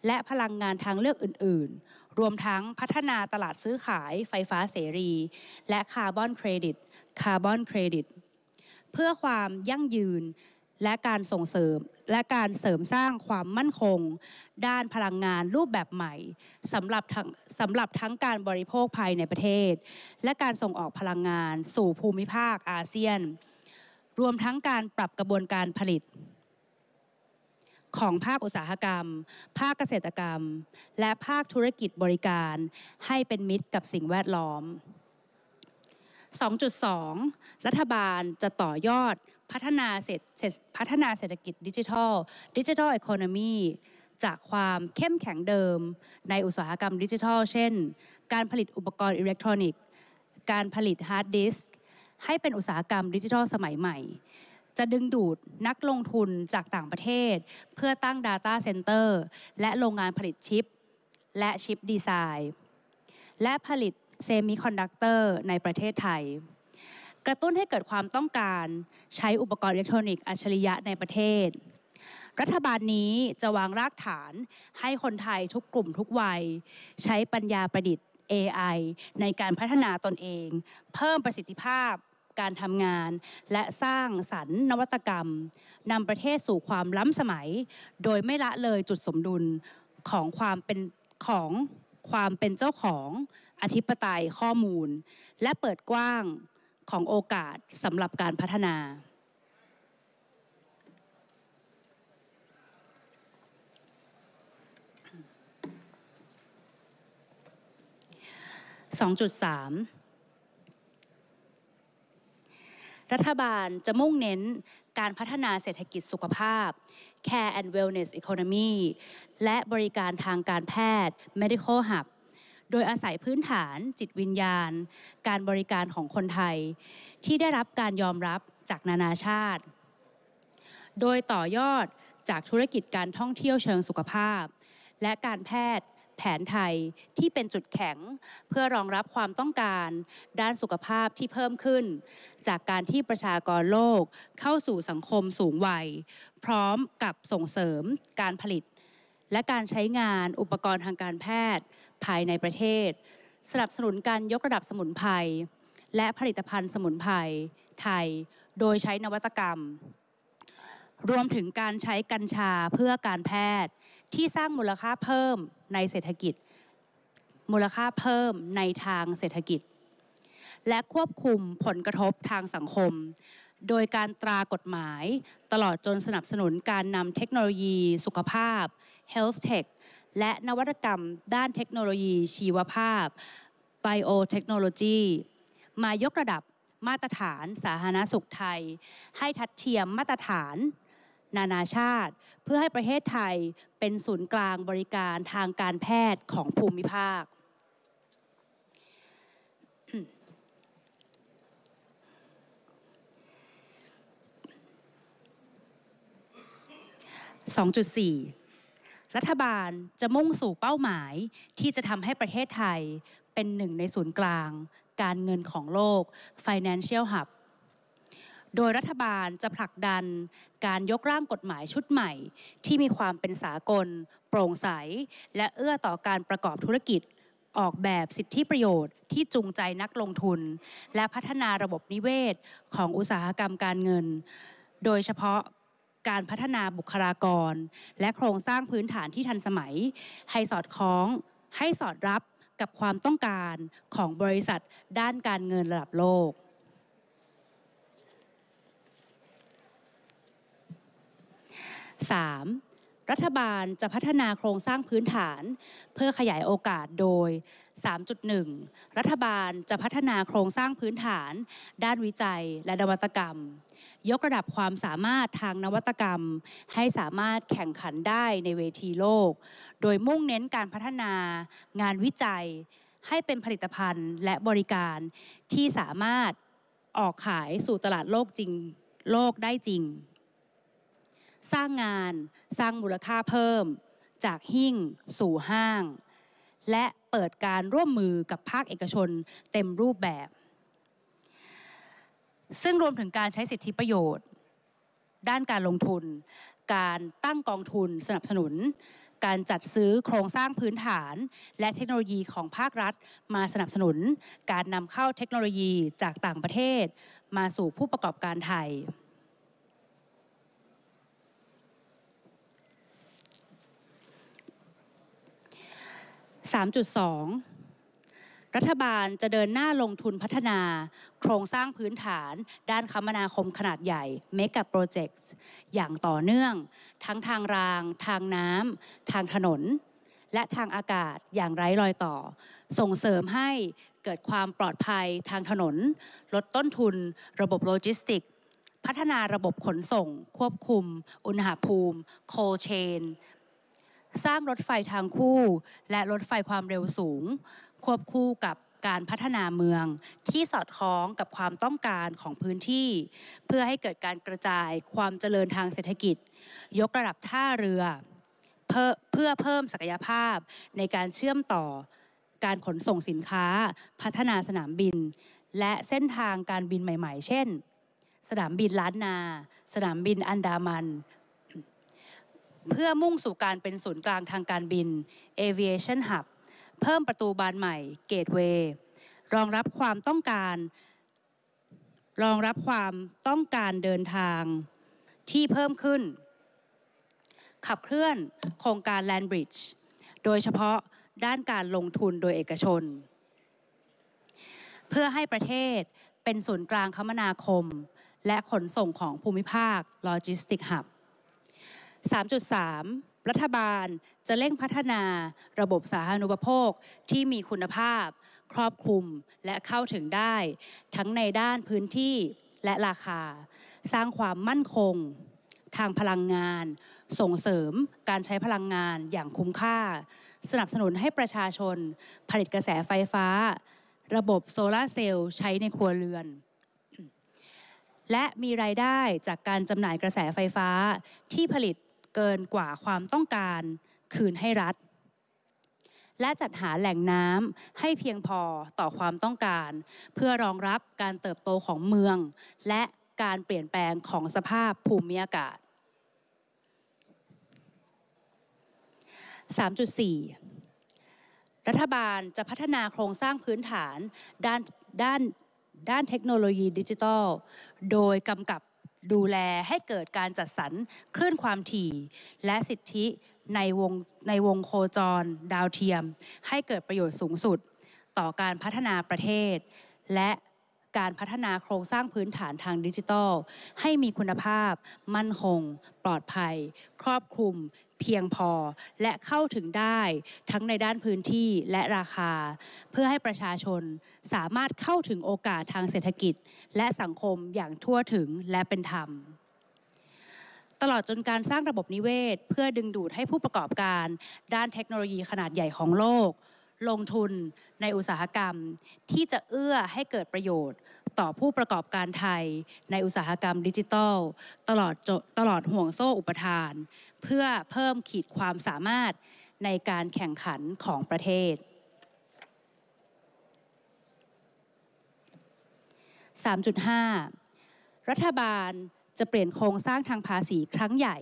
และพลังงานทางเลือกอื่น ๆ รวมทั้งพัฒนาตลาดซื้อขาย ไฟฟ้าเสรี และคาร์บอนเครดิตคาร์บอนเครดิตเพื่อความยั่งยืนและการส่งเสริม และการเสริมสร้างความมั่นคง ด้านพลังงานรูปแบบใหม่สำหรับทั้งสำหรับทั้งการบริโภคภายในประเทศ และการส่งออกพลังงานสู่ภูมิภาคอาเซียน รวมทั้งการปรับกระบวนการผลิตของภาคอุตสาหกรรม ภาคเกษตรกรรม และภาคธุรกิจบริการให้เป็นมิตรกับสิ่งแวดล้อม 2.2 รัฐบาลจะต่อยอดพัฒนาเศรษฐพัฒนาเศรษฐกิจดิจิทัลดิจิทัลอีโคโนมีจากความเข้มแข็งเดิม ในอุตสาหกรรมดิจิทัล เช่น การผลิตอุปกรณ์อิเล็กทรอนิกส์ การผลิตฮาร์ดดิสก์ให้เป็นอุตสาหกรรมดิจิทัลสมัยใหม่จะดึงดูดนักลงทุนจากต่างประเทศ เพื่อตั้ง Data Center และโรงงานผลิตชิป และชิปดีไซน์และผลิตเซมิคอนดักเตอร์ในประเทศไทย กระตุ้นให้เกิดความต้องการใช้อุปกรณ์อิเล็กทรอนิกส์อัจฉริยะในประเทศ รัฐบาลนี้จะวางรากฐานให้คนไทยทุกกลุ่มทุกวัย ใช้ปัญญาประดิษฐ์ AI ในการพัฒนาตนเอง เพิ่มประสิทธิภาพการทำงานและสร้างสรรค์นวัตกรรมนำประเทศสู่ความล้ำสมัย โดยไม่ละเลยจุดสมดุลของความเป็นของความเป็นเจ้าของอธิปไตยข้อมูล และเปิดกว้างของโอกาสสำหรับการพัฒนาสสองจุดามรัฐบาลจะมุ่งเน้นการพัฒนาเศรษฐกิจสุขภาพ Care and Wellness Economy และบริการทางการแพทย์ Medical Hub โดยอาศัยพื้นฐานจิตวิญญาณ การบริการของคนไทย ที่ได้รับการยอมรับจากนานาชาติ โดยต่อยอดจากธุรกิจการท่องเที่ยวเชิงสุขภาพ และการแพทย์แผนไทยที่เป็นจุดแข็งเพื่อรองรับความต้องการ ด้านสุขภาพที่เพิ่มขึ้น จากการที่ประชากรโลกเข้าสู่สังคมสูงวัย พร้อมกับส่งเสริม การผลิต และการใช้งานอุปกรณ์ทางการแพทย์ ภายในประเทศ สนับสนุนการยกระดับสมุนไพรและผลิตภัณฑ์สมุนไพรไทย โดยใช้นวัตกรรม รวมถึงการใช้กัญชาเพื่อการแพทย์ที่สร้างมูลค่าเพิ่มในเศรษฐกิจ มูลค่าเพิ่มในทางเศรษฐกิจ และควบคุมผลกระทบทางสังคม โดยการตรากฎหมายตลอดจนสนับสนุนการนำเทคโนโลยีสุขภาพ health tech และนวัตกรรมด้านเทคโนโลยีชีวภาพ biotechnology มายกระดับมาตรฐานสาธารณสุขไทย ให้ทัดเทียมมาตรฐานนานาชาติเพื่อให้ประเทศไทยเป็นศูนย์กลางบริการทางการแพทย์ของภูมิภาค 2.4 รัฐบาลจะมุ่งสู่เป้าหมายที่จะทำให้ประเทศไทยเป็นหนึ่ง ในศูนย์กลาง การเงินของโลก Financial Hub โดยรัฐบาลจะผลักดันการยกร่างกฎหมายชุดใหม่ ที่มีความเป็นสากล โปร่งใส และเอื้อต่อการประกอบธุรกิจ ออกแบบสิทธิประโยชน์ที่จูงใจนักลงทุน และพัฒนาระบบนิเวศของอุตสาหกรรมการเงิน โดยเฉพาะการพัฒนาบุคลากร และโครงสร้างพื้นฐานที่ทันสมัย ให้สอดคล้องให้สอดรับกับความต้องการของบริษัทด้านการเงินระดับโลก 3. รัฐบาลจะพัฒนาโครงสร้างพื้นฐาน เพื่อขยายโอกาส โดย 3.1 รัฐบาลจะพัฒนาโครงสร้างพื้นฐาน ด้านวิจัยและนวัตกรรม ยกระดับความสามารถทางนวัตกรรม ให้สามารถแข่งขันได้ในเวทีโลก โดยมุ่งเน้นการพัฒนางานวิจัยให้เป็นผลิตภัณฑ์และบริการที่สามารถออกขายสู่ตลาดโลกจริงโลกได้จริงสร้างงานสร้างมูลค่าเพิ่ม จากหิ่งสู่ห้าง และเปิดการร่วมมือกับภาคเอกชนเต็มรูปแบบ ซึ่งรวมถึงการใช้สิทธิประโยชน์ ด้านการลงทุน การตั้งกองทุนสนับสนุน การจัดซื้อโครงสร้างพื้นฐาน และเทคโนโลยีของภาครัฐมาสนับสนุน การนำเข้าเทคโนโลยีจากต่างประเทศ มาสู่ผู้ประกอบการไทย3.2 รัฐบาลจะเดินหน้าลงทุนพัฒนา โครงสร้างพื้นฐาน ด้านคมนาคมขนาดใหญ่เมกะโปรเจกต์อย่างต่อเนื่อง ทั้งทางราง ทางน้ำทางถนน และทางอากาศอย่างไร้รอยต่อ ส่งเสริมให้เกิดความปลอดภัยทางถนน ลดต้นทุน ระบบโลจิสติกพัฒนาระบบขนส่ง ควบคุม อุณหภูมิ โคเชนสร้างรถไฟทางคู่และรถไฟความเร็วสูง ควบคู่กับการพัฒนาเมืองที่สอดคล้องกับความต้องการของพื้นที่ เพื่อให้เกิดการกระจายความเจริญทางเศรษฐกิจ ยกระดับท่าเรือ เพื่อเพิ่มศักยภาพในการเชื่อมต่อ การขนส่งสินค้า พัฒนาสนามบิน และเส้นทางการบินใหม่ ๆ เช่นสนามบินล้านนา สนามบินอันดามันเพื่อมุ่งสู่การเป็นศูนย์กลางทางการบิน Aviation Hub เพิ่มประตูบานใหม่เกตเวย์รองรับความต้องการ รองรับความต้องการเดินทางที่เพิ่มขึ้น ขับเคลื่อนโครงการแลนบริดจ์โดยเฉพาะด้านการลงทุนโดยเอกชน เพื่อให้ประเทศเป็นศูนย์กลางคมนาคม และขนส่งของภูมิภาคจิสติกส์ฮับ3.3 รัฐบาลจะเร่งพัฒนาระบบสาธารณูปโภคที่มีคุณภาพ ครอบคลุมและเข้าถึงได้ ทั้งในด้านพื้นที่และราคา สร้างความมั่นคง ทางพลังงาน ส่งเสริมการใช้พลังงานอย่างคุ้มค่า สนับสนุนให้ประชาชน ผลิตกระแสไฟฟ้า ระบบโซลาเซลล์ใช้ในครัวเรือน และมีรายได้จากการจำหน่ายกระแสไฟฟ้าที่ผลิตเกินกว่าความต้องการคืนให้รัฐ และจัดหาแหล่งน้ำให้เพียงพอต่อความต้องการ เพื่อรองรับการเติบโตของเมือง และการเปลี่ยนแปลงของสภาพภูมิอากาศ 3.4 รัฐบาลจะพัฒนาโครงสร้างพื้นฐานด้านด้านด้านเทคโนโลยีดิจิทัลโดยกำกับดูแลให้เกิดการจัดสรรคลื่นความถี่ และสิทธิในวงในวงโคจร ดาวเทียม ให้เกิดประโยชน์สูงสุด ต่อการพัฒนาประเทศ และการพัฒนาโครงสร้างพื้นฐานทางดิจิทัล ให้มีคุณภาพ มั่นคง ปลอดภัย ครอบคลุมเพียงพอและเข้าถึงได้ทั้งในด้านพื้นที่และราคา เพื่อให้ประชาชนสามารถเข้าถึงโอกาสทางเศรษฐกิจและสังคมอย่างทั่วถึงและเป็นธรรม ตลอดจนการสร้างระบบนิเวศเพื่อดึงดูดให้ผู้ประกอบการด้านเทคโนโลยีขนาดใหญ่ของโลก ลงทุนในอุตสาหกรรม ที่จะเอื้อให้เกิดประโยชน์ต่อผู้ประกอบการไทยในอุตสาหกรรมดิจิทัลตลอดตลอดห่วงโซ่อุปทาน เพื่อเพิ่มขีดความสามารถในการแข่งขันของประเทศ 3.5 รัฐบาลจะเปลี่ยนโครงสร้างทางภาษีครั้งใหญ่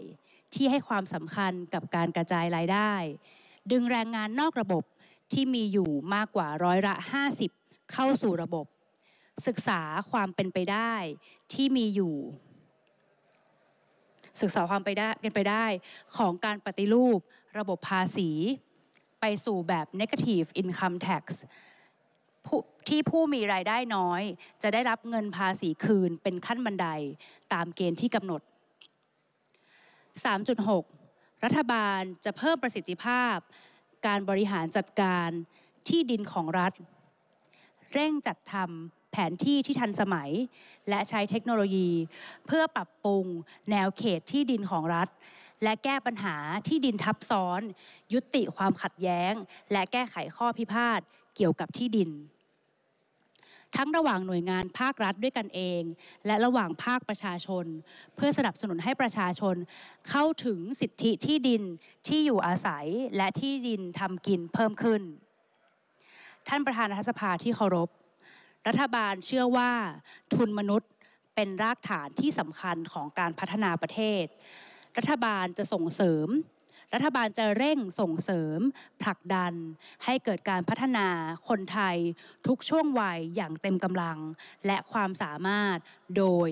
ที่ให้ความสำคัญกับการกระจายรายได้ ดึงแรงงานนอกระบบที่มีอยู่มากกว่าร้อยละ 50 เข้าสู่ระบบศึกษาความเป็นไปได้ที่มีอยู่ ศึกษาความไปได้เป็นไปได้ของการปฏิรูประบบภาษี ไปสู่แบบ negative income tax ที่ผู้มีรายได้น้อย จะได้รับเงินภาษีคืนเป็นขั้นบันไดตามเกณฑ์ที่กำหนด 3.6 รัฐบาลจะเพิ่มประสิทธิภาพ การบริหารจัดการที่ดินของรัฐ เร่งจัดทำแผนที่ที่ทันสมัย และใช้เทคโนโลยี เพื่อปรับปรุง แนวเขตที่ดินของรัฐ และแก้ปัญหาที่ดินทับซ้อน ยุติความขัดแย้ง และแก้ไขข้อพิพาทเกี่ยวกับที่ดิน ทั้งระหว่างหน่วยงานภาครัฐด้วยกันเอง และระหว่างภาคประชาชน เพื่อสนับสนุนให้ประชาชน เข้าถึงสิทธิที่ดินที่อยู่อาศัยและที่ดินทำกินเพิ่มขึ้น ท่านประธานรัฐสภาที่เคารพรัฐบาลเชื่อว่า ทุนมนุษย์เป็นรากฐานที่สำคัญของการพัฒนาประเทศ รัฐบาลจะส่งเสริม รัฐบาลจะเร่งส่งเสริมผลักดัน ให้เกิดการพัฒนาคนไทยทุกช่วงวัยอย่างเต็มกำลังและความสามารถโดย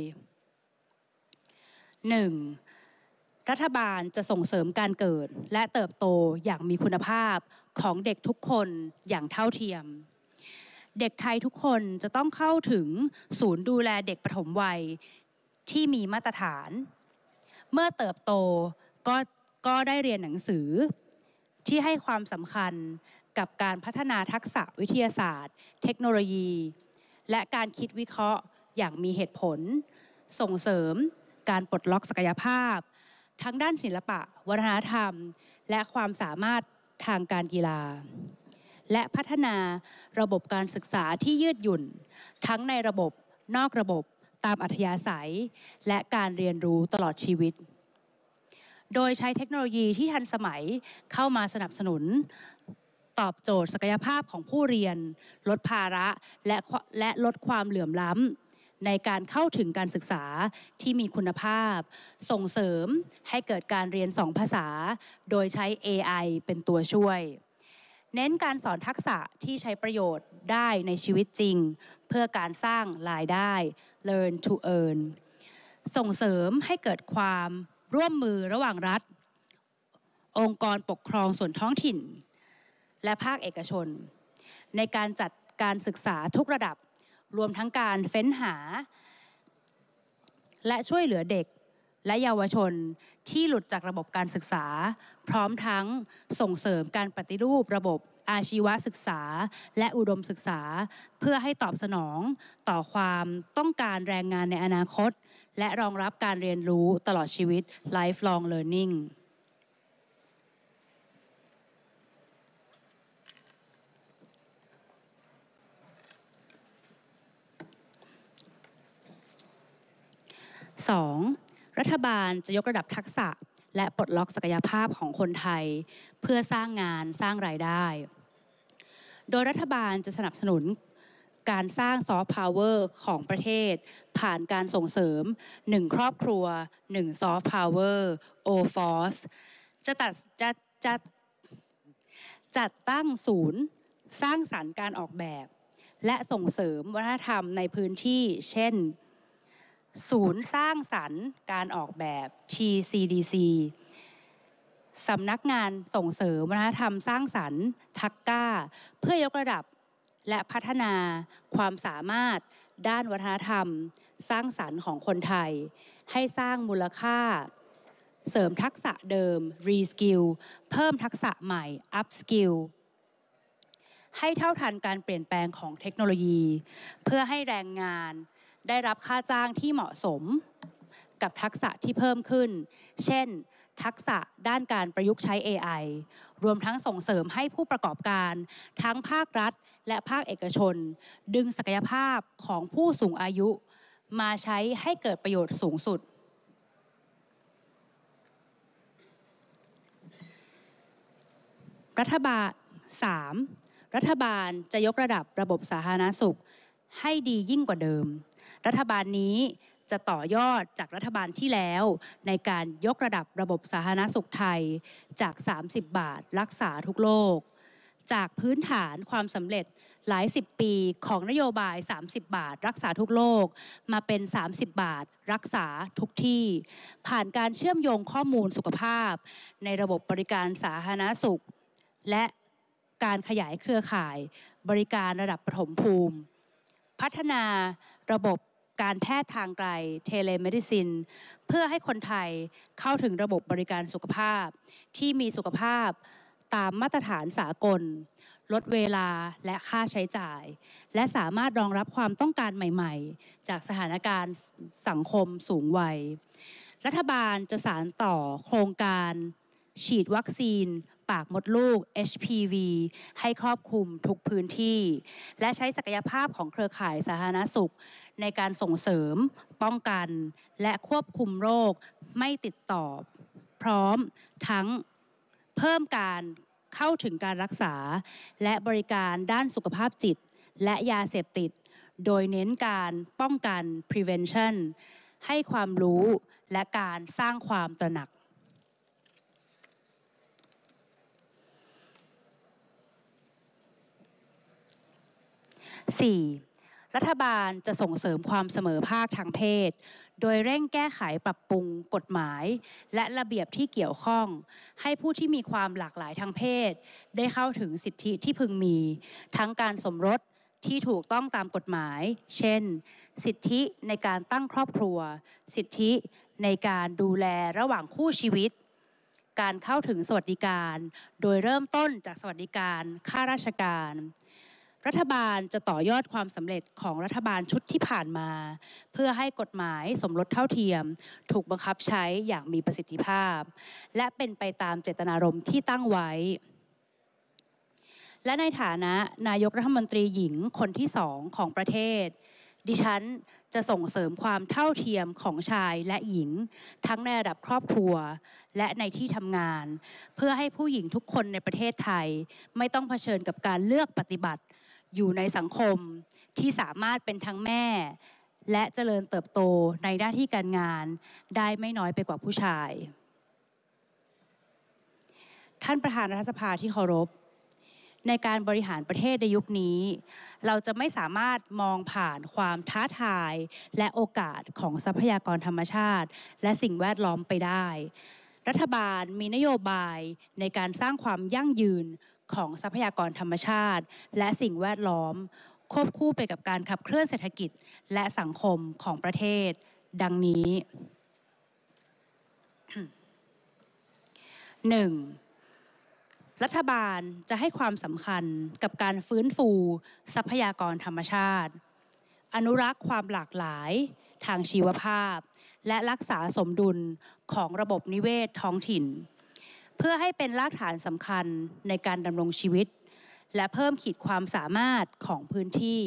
1. รัฐบาลจะส่งเสริมการเกิดและเติบโตอย่างมีคุณภาพของเด็กทุกคนอย่างเท่าเทียมเด็กไทยทุกคนจะต้องเข้าถึงศูนย์ดูแลเด็กปฐมวัยที่มีมาตรฐาน เมื่อเติบโตก็ก็ได้เรียนหนังสือ ที่ให้ความสำคัญกับการพัฒนาทักษะวิทยาศาสตร์ เทคโนโลยี และการคิดวิเคราะห์อย่างมีเหตุผล ส่งเสริม การปลดล็อกศักยภาพ ทั้งด้านศิลปะวัฒนธรรม และความสามารถทางการกีฬาและพัฒนาระบบการศึกษาที่ยืดหยุ่น ทั้งในระบบนอกระบบตามอัธยาศัย และการเรียนรู้ตลอดชีวิต โดยใช้เทคโนโลยีที่ทันสมัยเข้ามาสนับสนุน ตอบโจทย์ศักยภาพของผู้เรียน ลดภาระ และและลดความเหลื่อมล้ำในการเข้าถึงการศึกษาที่มีคุณภาพ ส่งเสริมให้เกิดการเรียนสองภาษา โดยใช้ AI เป็นตัวช่วยเน้นการสอนทักษะที่ใช้ประโยชน์ได้ในชีวิตจริง เพื่อการสร้างรายได้ learn to earn ส่งเสริมให้เกิดความร่วมมือระหว่างรัฐ องค์กรปกครองส่วนท้องถิ่น และภาคเอกชน ในการจัดการศึกษาทุกระดับ รวมทั้งการเฟ้นหา และช่วยเหลือเด็กและเยาวชนที่หลุดจากระบบการศึกษา พร้อมทั้งส่งเสริมการปฏิรูประบบอาชีวศึกษา และอุดมศึกษาเพื่อให้ตอบสนองต่อความต้องการแรงงานในอนาคต และรองรับการเรียนรู้ตลอดชีวิต lifelong learning งรัฐบาลจะยกระดับทักษะและปลดล็อกศักยภาพของคนไทย เพื่อสร้างงานสร้างรายได้ โดยรัฐบาลจะสนับสนุน การสร้างซอฟต์พาวเวอร์ของประเทศ ผ่านการส่งเสริม 1 ครอบครัว1ซอฟต์พาวเวอร์โอฟอสจะตัดจะจะจัดตั้งศูนย์สร้างสารรค์การออกแบบ และส่งเสริมวัฒนธรรมในพื้นที่เช่นศูนย์สร้างสรรค์การออกแบบ TCDC สำนักงานส่งเสริมวัฒนธรรมสร้างสรรค์ ทักก้าเพื่อยกระดับ และพัฒนาความสามารถด้านวัฒนธรรม สร้างสรรค์ของคนไทย ให้สร้างมูลค่า เสริมทักษะเดิมรีสกิลเพิ่มทักษะใหม่อัพสกิลให้เท่าทันการเปลี่ยนแปลงของเทคโนโลยี เพื่อให้แรงงานได้รับค่าจ้างที่เหมาะสมกับทักษะที่เพิ่มขึ้น เช่น ทักษะด้านการประยุกต์ใช้ AI รวมทั้งส่งเสริมให้ผู้ประกอบการทั้งภาครัฐและภาคเอกชน ดึงศักยภาพของผู้สูงอายุมาใช้ให้เกิดประโยชน์สูงสุด รัฐบาล 3. รัฐบาลจะยกระดับระบบสาธารณสุขให้ดียิ่งกว่าเดิมรัฐบาลนี้จะต่อยอดจากรัฐบาลที่แล้วในการยกระดับระบบสาธารณสุขไทยจาก 30 บาทรักษาทุกโรคจากพื้นฐานความสำเร็จหลายสิบปีของนโยบาย 30 บาทรักษาทุกโรคมาเป็น 30 บาทรักษาทุกที่ ผ่านการเชื่อมโยงข้อมูลสุขภาพ ในระบบบริการสาธารณสุข และการขยายเครือข่ายบริการระดับปฐมภูมิ พัฒนาระบบการแพทย์ทางไกลเทเลเมดิซิน เพื่อให้คนไทยเข้าถึงระบบบริการสุขภาพที่มีสุขภาพตามมาตรฐานสากล ลดเวลาและค่าใช้จ่าย และสามารถรองรับความต้องการใหม่ๆ จากสถานการณ์สังคมสูงวัย รัฐบาลจะสารต่อโครงการ ฉีดวัคซีนปากมดลูก HPV ให้ครอบคลุมทุกพื้นที่ และใช้ศักยภาพของเครือข่ายสาธารณสุขในการส่งเสริมป้องกันและควบคุมโรคไม่ติดต่อพร้อมทั้ง เพิ่มการเข้าถึงการรักษาและบริการด้านสุขภาพจิต และยาเสพติด โดยเน้นการป้องกัน prevention ให้ความรู้และการสร้างความตระหนักสี่รัฐบาลจะส่งเสริมความเสมอภาคทางเพศ โดยเร่งแก้ไขปรับปรุงกฎหมาย และระเบียบที่เกี่ยวข้อง ให้ผู้ที่มีความหลากหลายทางเพศ ได้เข้าถึงสิทธิที่พึงมีทั้งการสมรสที่ถูกต้องตามกฎหมาย เช่น สิทธิในการตั้งครอบครัว สิทธิในการดูแลระหว่างคู่ชีวิต การเข้าถึงสวัสดิการ โดยเริ่มต้นจากสวัสดิการข้าราชการรัฐบาลจะต่อยอดความสำเร็จของรัฐบาลชุดที่ผ่านมา เพื่อให้กฎหมายสมรสเท่าเทียม ถูกบังคับใช้อย่างมีประสิทธิภาพ และเป็นไปตามเจตนารมณ์ที่ตั้งไว้ และในฐานะนายกรัฐมนตรีหญิงคนที่สองของประเทศ ดิฉันจะส่งเสริมความเท่าเทียมของชายและหญิง ทั้งในระดับครอบครัวและในที่ทำงาน เพื่อให้ผู้หญิงทุกคนในประเทศไทย ไม่ต้องเผชิญกับการเลือกปฏิบัติอยู่ในสังคมที่สามารถเป็นทั้งแม่ และเจริญเติบโตในหน้าที่การงานได้ไม่น้อยไปกว่าผู้ชาย ท่านประธานรัฐสภาที่เคารพ ในการบริหารประเทศในยุคนี้ เราจะไม่สามารถมองผ่านความท้าทายและโอกาสของทรัพยากรธรรมชาติ และสิ่งแวดล้อมไปได้ รัฐบาลมีนโยบายในการสร้างความยั่งยืนของทรัพยากรธรรมชาติ และสิ่งแวดล้อม ควบคู่ไปกับการขับเคลื่อนเศรษฐกิจและสังคมของประเทศ ดังนี้ 1. รัฐบาลจะให้ความสำคัญกับการฟื้นฟูทรัพยากรธรรมชาติ อนุรักษ์ความหลากหลายทางชีวภาพ และรักษาสมดุลของระบบนิเวศท้องถิ่นเพื่อให้เป็นรากฐานสำคัญในการดำรงชีวิต และเพิ่มขีดความสามารถของพื้นที่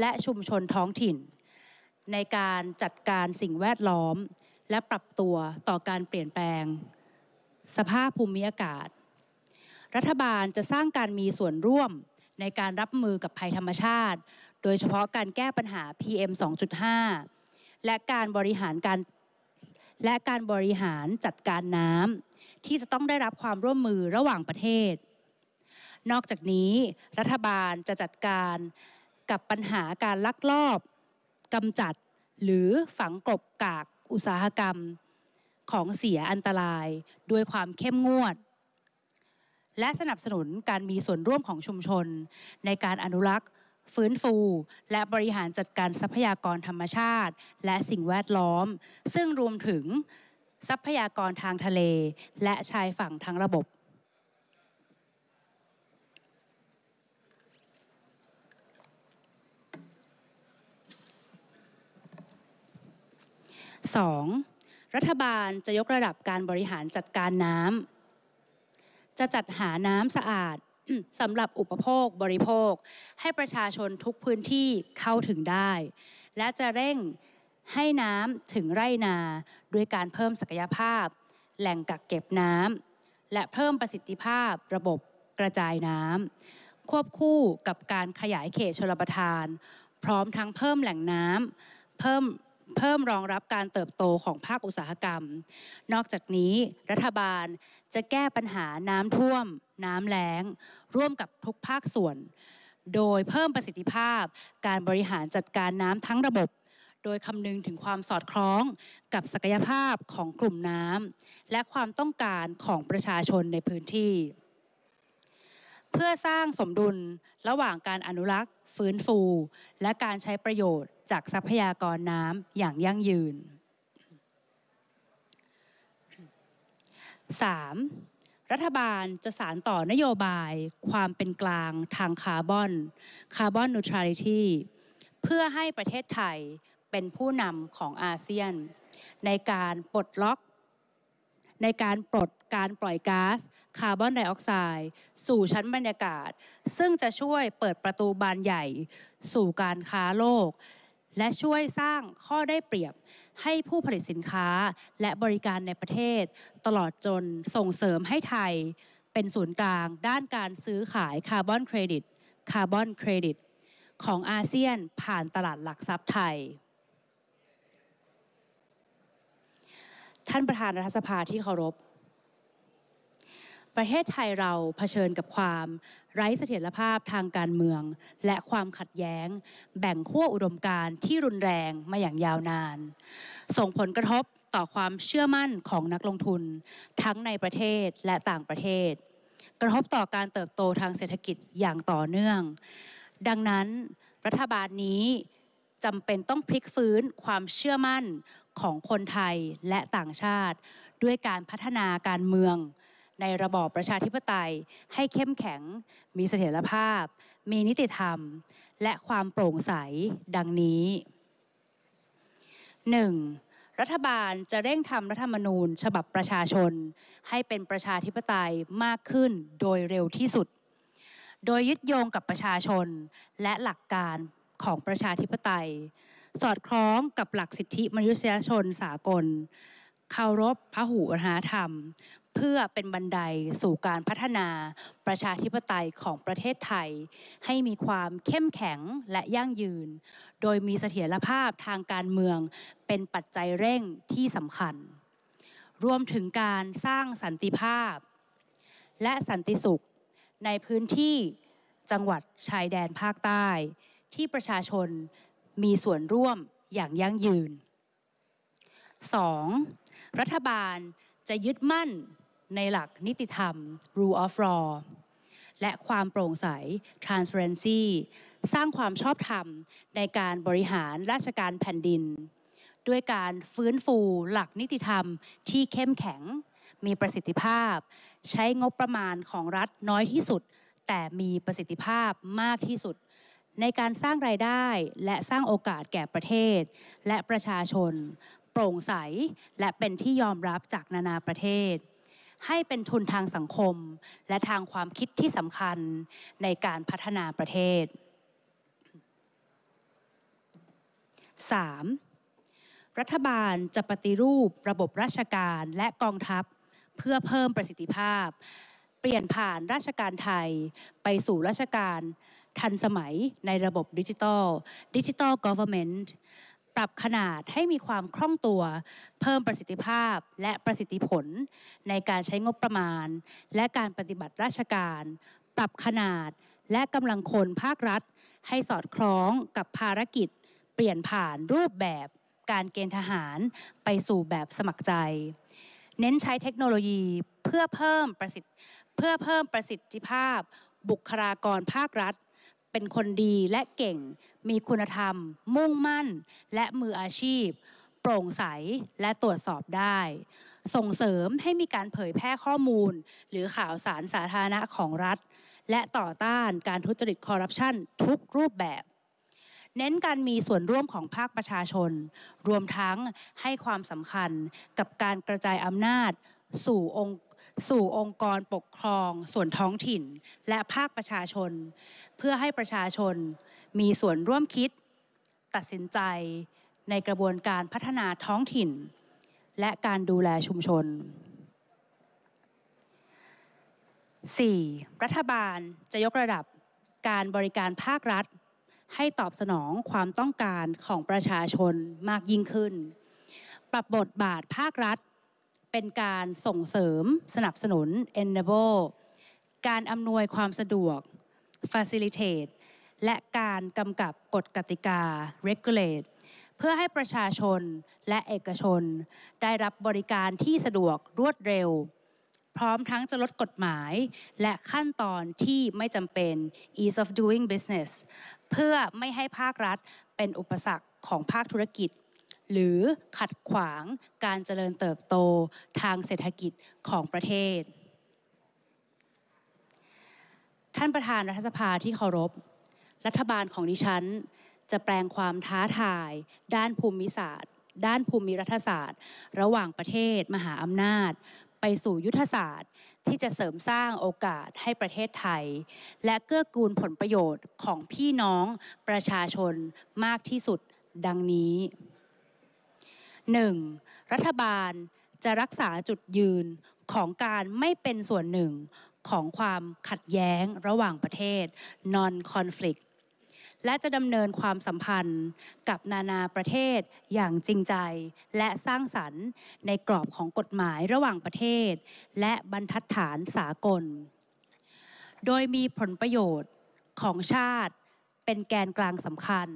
และชุมชนท้องถิ่น ในการจัดการสิ่งแวดล้อม และปรับตัวต่อการเปลี่ยนแปลง สภาพภูมิอากาศ รัฐบาลจะสร้างการมีส่วนร่วมในการรับมือกับภัยธรรมชาติ โดยเฉพาะการแก้ปัญหา PM 2.5 และการบริหารการและการบริหารจัดการน้ำที่จะต้องได้รับความร่วมมือระหว่างประเทศ นอกจากนี้รัฐบาลจะจัดการกับปัญหาการลักลอบกำจัดหรือฝังกลบกากอุตสาหกรรม ของเสียอันตรายด้วยความเข้มงวด และสนับสนุนการมีส่วนร่วมของชุมชน ในการอนุรักษ์ฟื้นฟูและบริหารจัดการทรัพยากรธรรมชาติ และสิ่งแวดล้อมซึ่งรวมถึงทรัพยากรทางทะเลและชายฝั่งทั้งระบบสองรัฐบาลจะยกระดับการบริหารจัดการน้ำจะจัดหาน้ำสะอาดสำหรับอุปโภคบริโภค ให้ประชาชนทุกพื้นที่เข้าถึงได้ และจะเร่งให้น้ำถึงไร่นาด้วยการเพิ่มศักยภาพ แหล่งกักเก็บน้ำและเพิ่มประสิทธิภาพระบบกระจายน้ำควบคู่กับการขยายเขตชลประทาน พร้อมทั้งเพิ่มแหล่งน้ำเพิ่มเพิ่มรองรับการเติบโตของภาคอุตสาหกรรม นอกจากนี้รัฐบาลจะแก้ปัญหาน้ำท่วม น้ำแล้งร่วมกับทุกภาคส่วน โดยเพิ่มประสิทธิภาพการบริหารจัดการน้ำทั้งระบบโดยคำนึงถึงความสอดคล้องกับศักยภาพของกลุ่มน้ำและความต้องการของประชาชนในพื้นที่ เพื่อสร้างสมดุล ระหว่างการอนุรักษ์ฟื้นฟู และการใช้ประโยชน์จากทรัพยากรน้ำอย่างยั่งยืน 3. รัฐบาลจะสารต่อนโยบาย ความเป็นกลางทางคาร์บอนคาร์บอนนูทรัลิตี้เพื่อให้ประเทศไทยเป็นผู้นำของอาเซียน ในการปลดล็อก ในการปลดการปล่อยก๊าซคาร์บอนไดออกไซด์สู่ชั้นบรรยากาศ ซึ่งจะช่วยเปิดประตูบานใหญ่ สู่การค้าโลก และช่วยสร้างข้อได้เปรียบให้ผู้ผลิตสินค้าและบริการในประเทศ ตลอดจนส่งเสริมให้ไทย เป็นศูนย์กลางด้านการซื้อขายคาร์บอนเครดิตคาร์บอนเครดิตของอาเซียนผ่านตลาดหลักทรัพย์ไทยท่านประธานรัฐสภาที่เคารพ ประเทศไทยเราเผชิญกับความไร้เสถียรภาพทางการเมือง และความขัดแย้ง แบ่งขั้วอุดมการณ์ที่รุนแรงมาอย่างยาวนาน ส่งผลกระทบต่อความเชื่อมั่นของนักลงทุนทั้งในประเทศและต่างประเทศ กระทบต่อการเติบโตทางเศรษฐกิจอย่างต่อเนื่อง ดังนั้น รัฐบาลนี้จำเป็นต้องพลิกฟื้นความเชื่อมั่นของคนไทยและต่างชาติ ด้วยการพัฒนาการเมือง ในระบอบประชาธิปไตยให้เข้มแข็งมีเสถียรภาพ มีนิติธรรม และความโปร่งใสดังนี้ 1. รัฐบาลจะเร่งทำรัฐธรรมนูญฉบับประชาชน ให้เป็นประชาธิปไตยมากขึ้นโดยเร็วที่สุด โดยยึดโยงกับประชาชนและหลักการของประชาธิปไตยสอดคล้องกับหลักสิทธิมนุษยชนสากลเคารพพหูวัฒธรรม เพื่อเป็นบันไดสู่การพัฒนาประชาธิปไตยของประเทศไทย ให้มีความเข้มแข็งและยั่งยืน โดยมีเสถียรภาพทางการเมืองเป็นปัจจัยเร่งที่สำคัญ รวมถึงการสร้างสันติภาพ และสันติสุข ในพื้นที่จังหวัดชายแดนภาคใต้ที่ประชาชนมีส่วนร่วมอย่างยั่งยืน 2. รัฐบาลจะยึดมั่นในหลักนิติธรรม rule of law และความโปร่งใส transparency สร้างความชอบธรรมในการบริหารราชการแผ่นดิน ด้วยการฟื้นฟูหลักนิติธรรมที่เข้มแข็ง มีประสิทธิภาพ ใช้งบประมาณของรัฐน้อยที่สุด แต่มีประสิทธิภาพมากที่สุดในการสร้างรายได้และสร้างโอกาสแก่ประเทศ และประชาชน โปร่งใสและเป็นที่ยอมรับจากนานาประเทศ ให้เป็นทุนทางสังคมและทางความคิดที่สำคัญในการพัฒนาประเทศ 3. รัฐบาลจะปฏิรูประบบราชการและกองทัพ เพื่อเพิ่มประสิทธิภาพ เปลี่ยนผ่านราชการไทยไปสู่ราชการทันสมัยในระบบดิจิทัลดิจิทัลกอเอร์เมนต์ปรับขนาดให้มีความคล่องตัว เพิ่มประสิทธิภาพและประสิทธิผล ในการใช้งบประมาณ และการปฏิบัติราชการ ปรับขนาดและกำลังคนภาครัฐ ให้สอดคล้องกับภารกิจ เปลี่ยนผ่านรูปแบบ การเกณฑ์ทหารไปสู่แบบสมัครใจ เน้นใช้เทคโนโลยีเพื่อเพิ่มประสิทธิเพื่อเพิ่มประสิทธิภาพ บุคลากรภาครัฐเป็นคนดีและเก่ง มีคุณธรรม มุ่งมั่น และมืออาชีพ โปร่งใสและตรวจสอบได้ ส่งเสริมให้มีการเผยแพร่ข้อมูล หรือข่าวสารสาธารณะของรัฐและต่อต้านการทุจริตคอร์รัปชันทุกรูปแบบ เน้นการมีส่วนร่วมของภาคประชาชน รวมทั้งให้ความสำคัญกับการกระจายอำนาจ สู่องค์สู่องค์กรปกครองส่วนท้องถิ่นและภาคประชาชน เพื่อให้ประชาชนมีส่วนร่วมคิด ตัดสินใจในกระบวนการพัฒนาท้องถิ่น และการดูแลชุมชน 4. รัฐบาลจะยกระดับการบริการภาครัฐ ให้ตอบสนองความต้องการของประชาชนมากยิ่งขึ้น ปรับบทบาทภาครัฐเป็นการส่งเสริมสนับสนุน enable การอำนวยความสะดวก facilitate และการกำกับกฎกติกา regulate เพื่อให้ประชาชนและเอกชน ได้รับบริการที่สะดวกรวดเร็ว พร้อมทั้งจะลดกฎหมาย และขั้นตอนที่ไม่จำเป็น ease of doing business เพื่อไม่ให้ภาครัฐเป็นอุปสรรคของภาคธุรกิจหรือขัดขวางการเจริญเติบโตทางเศรษฐกิจของประเทศ ท่านประธานรัฐสภาที่เคารพ รัฐบาลของดิฉันจะแปลงความท้าทายด้านภูมิศาสตร์ ด้านภูมิรัฐศาสตร์ ระหว่างประเทศ มหาอำนาจ ไปสู่ยุทธศาสตร์ ที่จะเสริมสร้างโอกาสให้ประเทศไทย และเกื้อกูลผลประโยชน์ของพี่น้องประชาชนมากที่สุด ดังนี้ 1. รัฐบาลจะรักษาจุดยืนของการไม่เป็นส่วนหนึ่งของความขัดแย้งระหว่างประเทศ non conflict และจะดำเนินความสัมพันธ์กับนานาประเทศอย่างจริงใจ และสร้างสรรค์ในกรอบของกฎหมายระหว่างประเทศ และบรรทัดฐานสากล โดยมีผลประโยชน์ของชาติ เป็นแกนกลางสำคัญ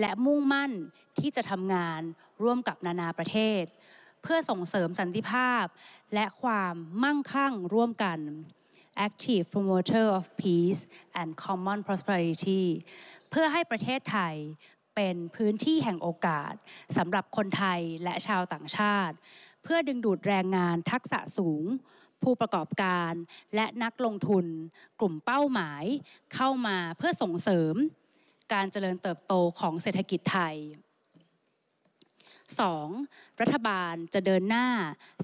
และมุ่งมั่นที่จะทำงานร่วมกับนานาประเทศ เพื่อส่งเสริมสันติภาพ และความมั่งคั่งร่วมกัน Active Promoter of Peace and Common Prosperity เพื่อให้ประเทศไทยเป็นพื้นที่แห่งโอกาสสำหรับคนไทยและชาวต่างชาติ เพื่อดึงดูดแรงงานทักษะสูง ผู้ประกอบการและนักลงทุน กลุ่มเป้าหมาย เข้ามาเพื่อส่งเสริม การเจริญเติบโตของเศรษฐกิจไทย 2. รัฐบาลจะเดินหน้า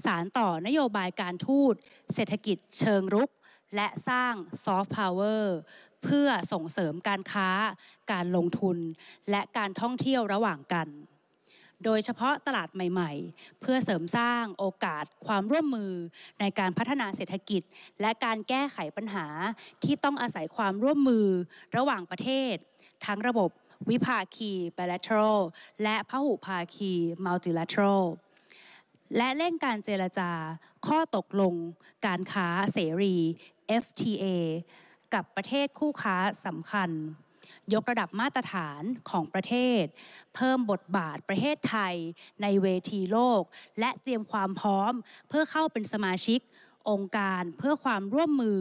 สารต่อนโยบายการทูต เศรษฐกิจเชิงรุกและสร้างซอฟต์พาวเวอร์เพื่อส่งเสริมการค้า การลงทุน และการท่องเที่ยวระหว่างกัน โดยเฉพาะตลาดใหม่ ๆ เพื่อเสริมสร้างโอกาสความร่วมมือในการพัฒนาเศรษฐกิจ และการแก้ไขปัญหาที่ต้องอาศัยความร่วมมือระหว่างประเทศ ทั้งระบบวิภาคี bilateral และพหุภาคี multilateral และเร่งการเจรจา ข้อตกลงการค้าเสรี FTA กับประเทศคู่ค้าสำคัญ ยกระดับมาตรฐานของประเทศ เพิ่มบทบาทประเทศไทยในเวทีโลก และเตรียมความพร้อมเพื่อเข้าเป็นสมาชิก องค์การเพื่อความร่วมมือ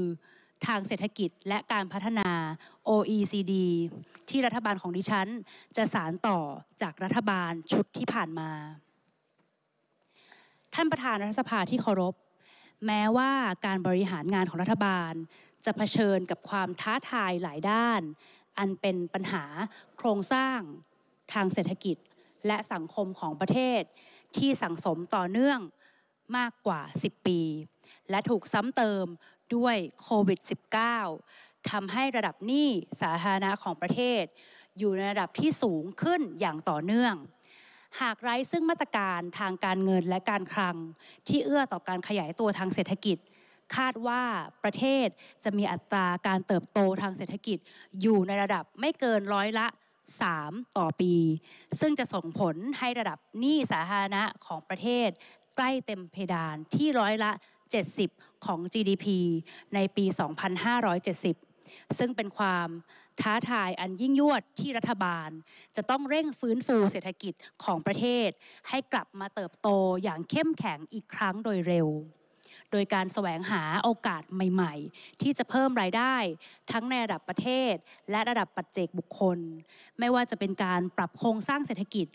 ทางเศรษฐกิจและการพัฒนา OECD ที่รัฐบาลของดิฉัน จะสารต่อจากรัฐบาลชุดที่ผ่านมา ท่านประธานรัฐสภาที่เคารพ แม้ว่าการบริหารงานของรัฐบาลจะะเผชิญกับความท้าทายหลายด้าน อันเป็นปัญหาโครงสร้างทางเศรษฐกิจและสังคมของประเทศที่สังสมต่อเนื่องมากกว่า 10 ปี และถูกซ้ำเติมด้วยโควิด -19 ทำให้ระดับหนี้สาธารณะของประเทศ อยู่ในระดับที่สูงขึ้นอย่างต่อเนื่อง หากไร้ซึ่งมาตรการทางการเงินและการคลังที่เอื้อต่อการขยายตัวทางเศรษฐกิจ คาดว่าประเทศจะมีอัตราการเติบโตทางเศรษฐกิจอยู่ในระดับไม่เกินร้อยละ 3 ต่อปี ซึ่งจะส่งผลให้ระดับหนี้สาธารณะของประเทศ ใกล้เต็มเพดานที่ร้อยละ70 ของ GDP ในปี 2570 ซึ่งเป็นความท้าทายอันยิ่งยวดที่รัฐบาลจะต้องเร่งฟื้นฟูเศรษฐกิจของประเทศ ให้กลับมาเติบโตอย่างเข้มแข็งอีกครั้งโดยเร็ว โดยการแสวงหาโอกาสใหม่ ๆ ที่จะเพิ่มรายได้ทั้งในระดับประเทศ และระดับปัจเจกบุคคล ไม่ว่าจะเป็นการปรับโครงสร้างเศรษฐกิจ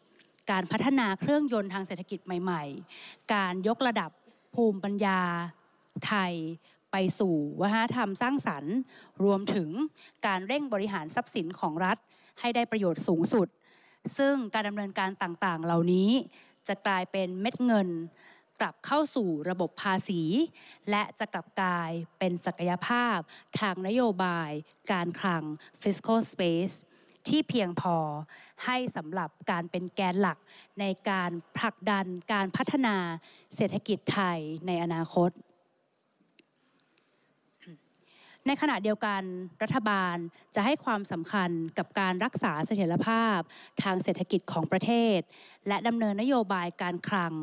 การพัฒนาเครื่องยนต์ทางเศรษฐกิจใหม่ๆ การยกระดับภูมิปัญญา ไทย ไปสู่วัฒนธรรมสร้างสรรค์ รวมถึงการเร่งบริหารทรัพย์สินของรัฐ ให้ได้ประโยชน์สูงสุด ซึ่งการดำเนินการต่างๆ เหล่านี้จะกลายเป็นเม็ดเงิน กลับเข้าสู่ระบบภาษี และจะกลับกลายเป็นศักยภาพทางนโยบายการคลัง fiscal space ที่เพียงพอให้สำหรับการเป็นแกนหลักในการผลักดันการพัฒนาเศรษฐกิจไทยในอนาคต ในขณะเดียวกันรัฐบาลจะให้ความสำคัญกับการรักษาเสถียรภาพทางเศรษฐกิจของประเทศ และดำเนินนโยบายการคลัง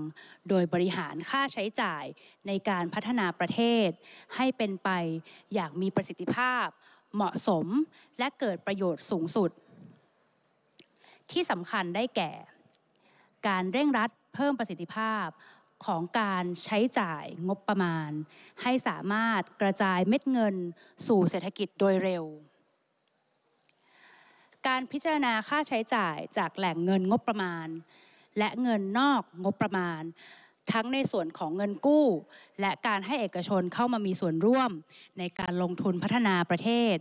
โดยบริหารค่าใช้จ่ายในการพัฒนาประเทศ ให้เป็นไปอย่างมีประสิทธิภาพ เหมาะสมและเกิดประโยชน์สูงสุดที่สำคัญได้แก่ การเร่งรัดเพิ่มประสิทธิภาพของการใช้จ่ายงบประมาณ ให้สามารถกระจายเม็ดเงินสู่เศรษฐกิจโดยเร็ว การพิจารณาค่าใช้จ่ายจากแหล่งเงินงบประมาณ และเงินนอกงบประมาณ ทั้งในส่วนของเงินกู้ และการให้เอกชนเข้ามามีส่วนร่วมในการลงทุนพัฒนาประเทศ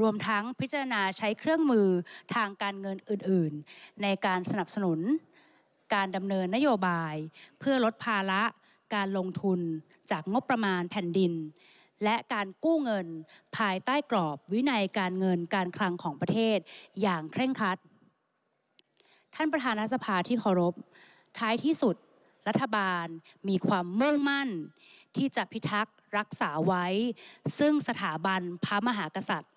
รวมทั้งพิจารณาใช้เครื่องมือทางการเงินอื่น ๆ ในการสนับสนุน การดำเนินนโยบาย เพื่อลดภาระการลงทุนจากงบประมาณแผ่นดิน และการกู้เงินภายใต้กรอบวินัยการเงินการคลังของประเทศอย่างเคร่งครัด ท่านประธานรัฐสภาที่เคารพ ท้ายที่สุดรัฐบาลมีความมุ่งมั่น ที่จะพิทักษ์รักษาไว้ ซึ่งสถาบันพระมหากษัตริย์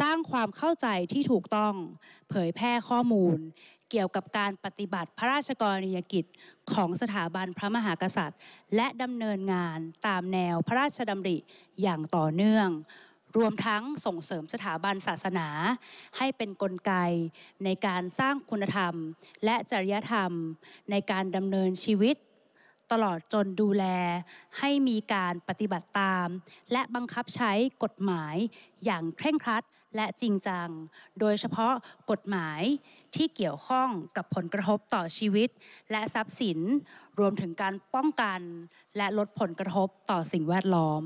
สร้างความเข้าใจที่ถูกต้องเผยแพร่ข้อมูล เกี่ยวกับการปฏิบัติพระราชกรณียกิจของสถาบันพระมหากษัตริย์ และดำเนินงานตามแนวพระราชดำริอย่างต่อเนื่อง รวมทั้งส่งเสริมสถาบันศาสนา ให้เป็นนกลไกในการสร้างคุณธรรมและจริยธรรมในการดำเนินชีวิต ตลอดจนดูแลให้มีการปฏิบัติตาม และบังคับใช้กฎหมายอย่างเคร่งครัดและจริงจัง โดยเฉพาะกฎหมายที่เกี่ยวข้องกับผลกระทบต่อชีวิต และทรัพย์สิน รวมถึงการป้องกันและลดผลกระทบต่อสิ่งแวดล้อม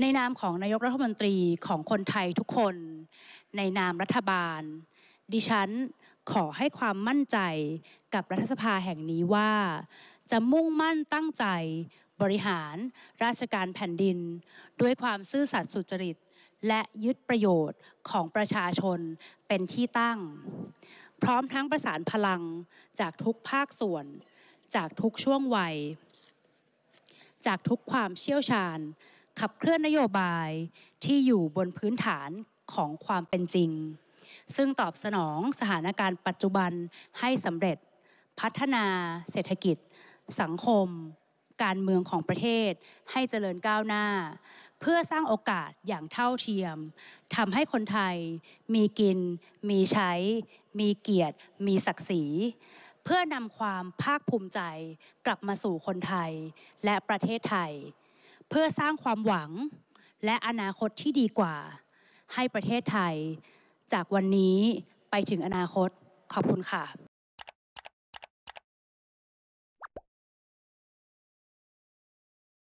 ในนามของนายกรัฐมนตรีของคนไทยทุกคน ในนามรัฐบาล ดิฉันขอให้ความมั่นใจกับรัฐสภาแห่งนี้ว่าจะมุ่งมั่นตั้งใจบริหารราชการแผ่นดินด้วยความซื่อสัตย์สุจริตและยึดประโยชน์ของประชาชนเป็นที่ตั้ง พร้อมทั้งประสานพลังจากทุกภาคส่วนจากทุกช่วงวัย จากทุกความเชี่ยวชาญ ขับเคลื่อนนโยบายที่อยู่บนพื้นฐานของความเป็นจริง ซึ่งตอบสนองสถานการณ์ปัจจุบันให้สำเร็จ พัฒนา เศรษฐกิจ สังคมการเมืองของประเทศให้เจริญก้าวหน้า เพื่อสร้างโอกาสอย่างเท่าเทียมทำให้คนไทยมีกิน มีใช้ มีเกียรติ มีศักดิ์ศรีเพื่อนำความภาคภูมิใจกลับมาสู่คนไทยและประเทศไทย เพื่อสร้างความหวังและอนาคตที่ดีกว่า ให้ประเทศไทย จากวันนี้ไปถึงอนาคตขอบคุณค่ะ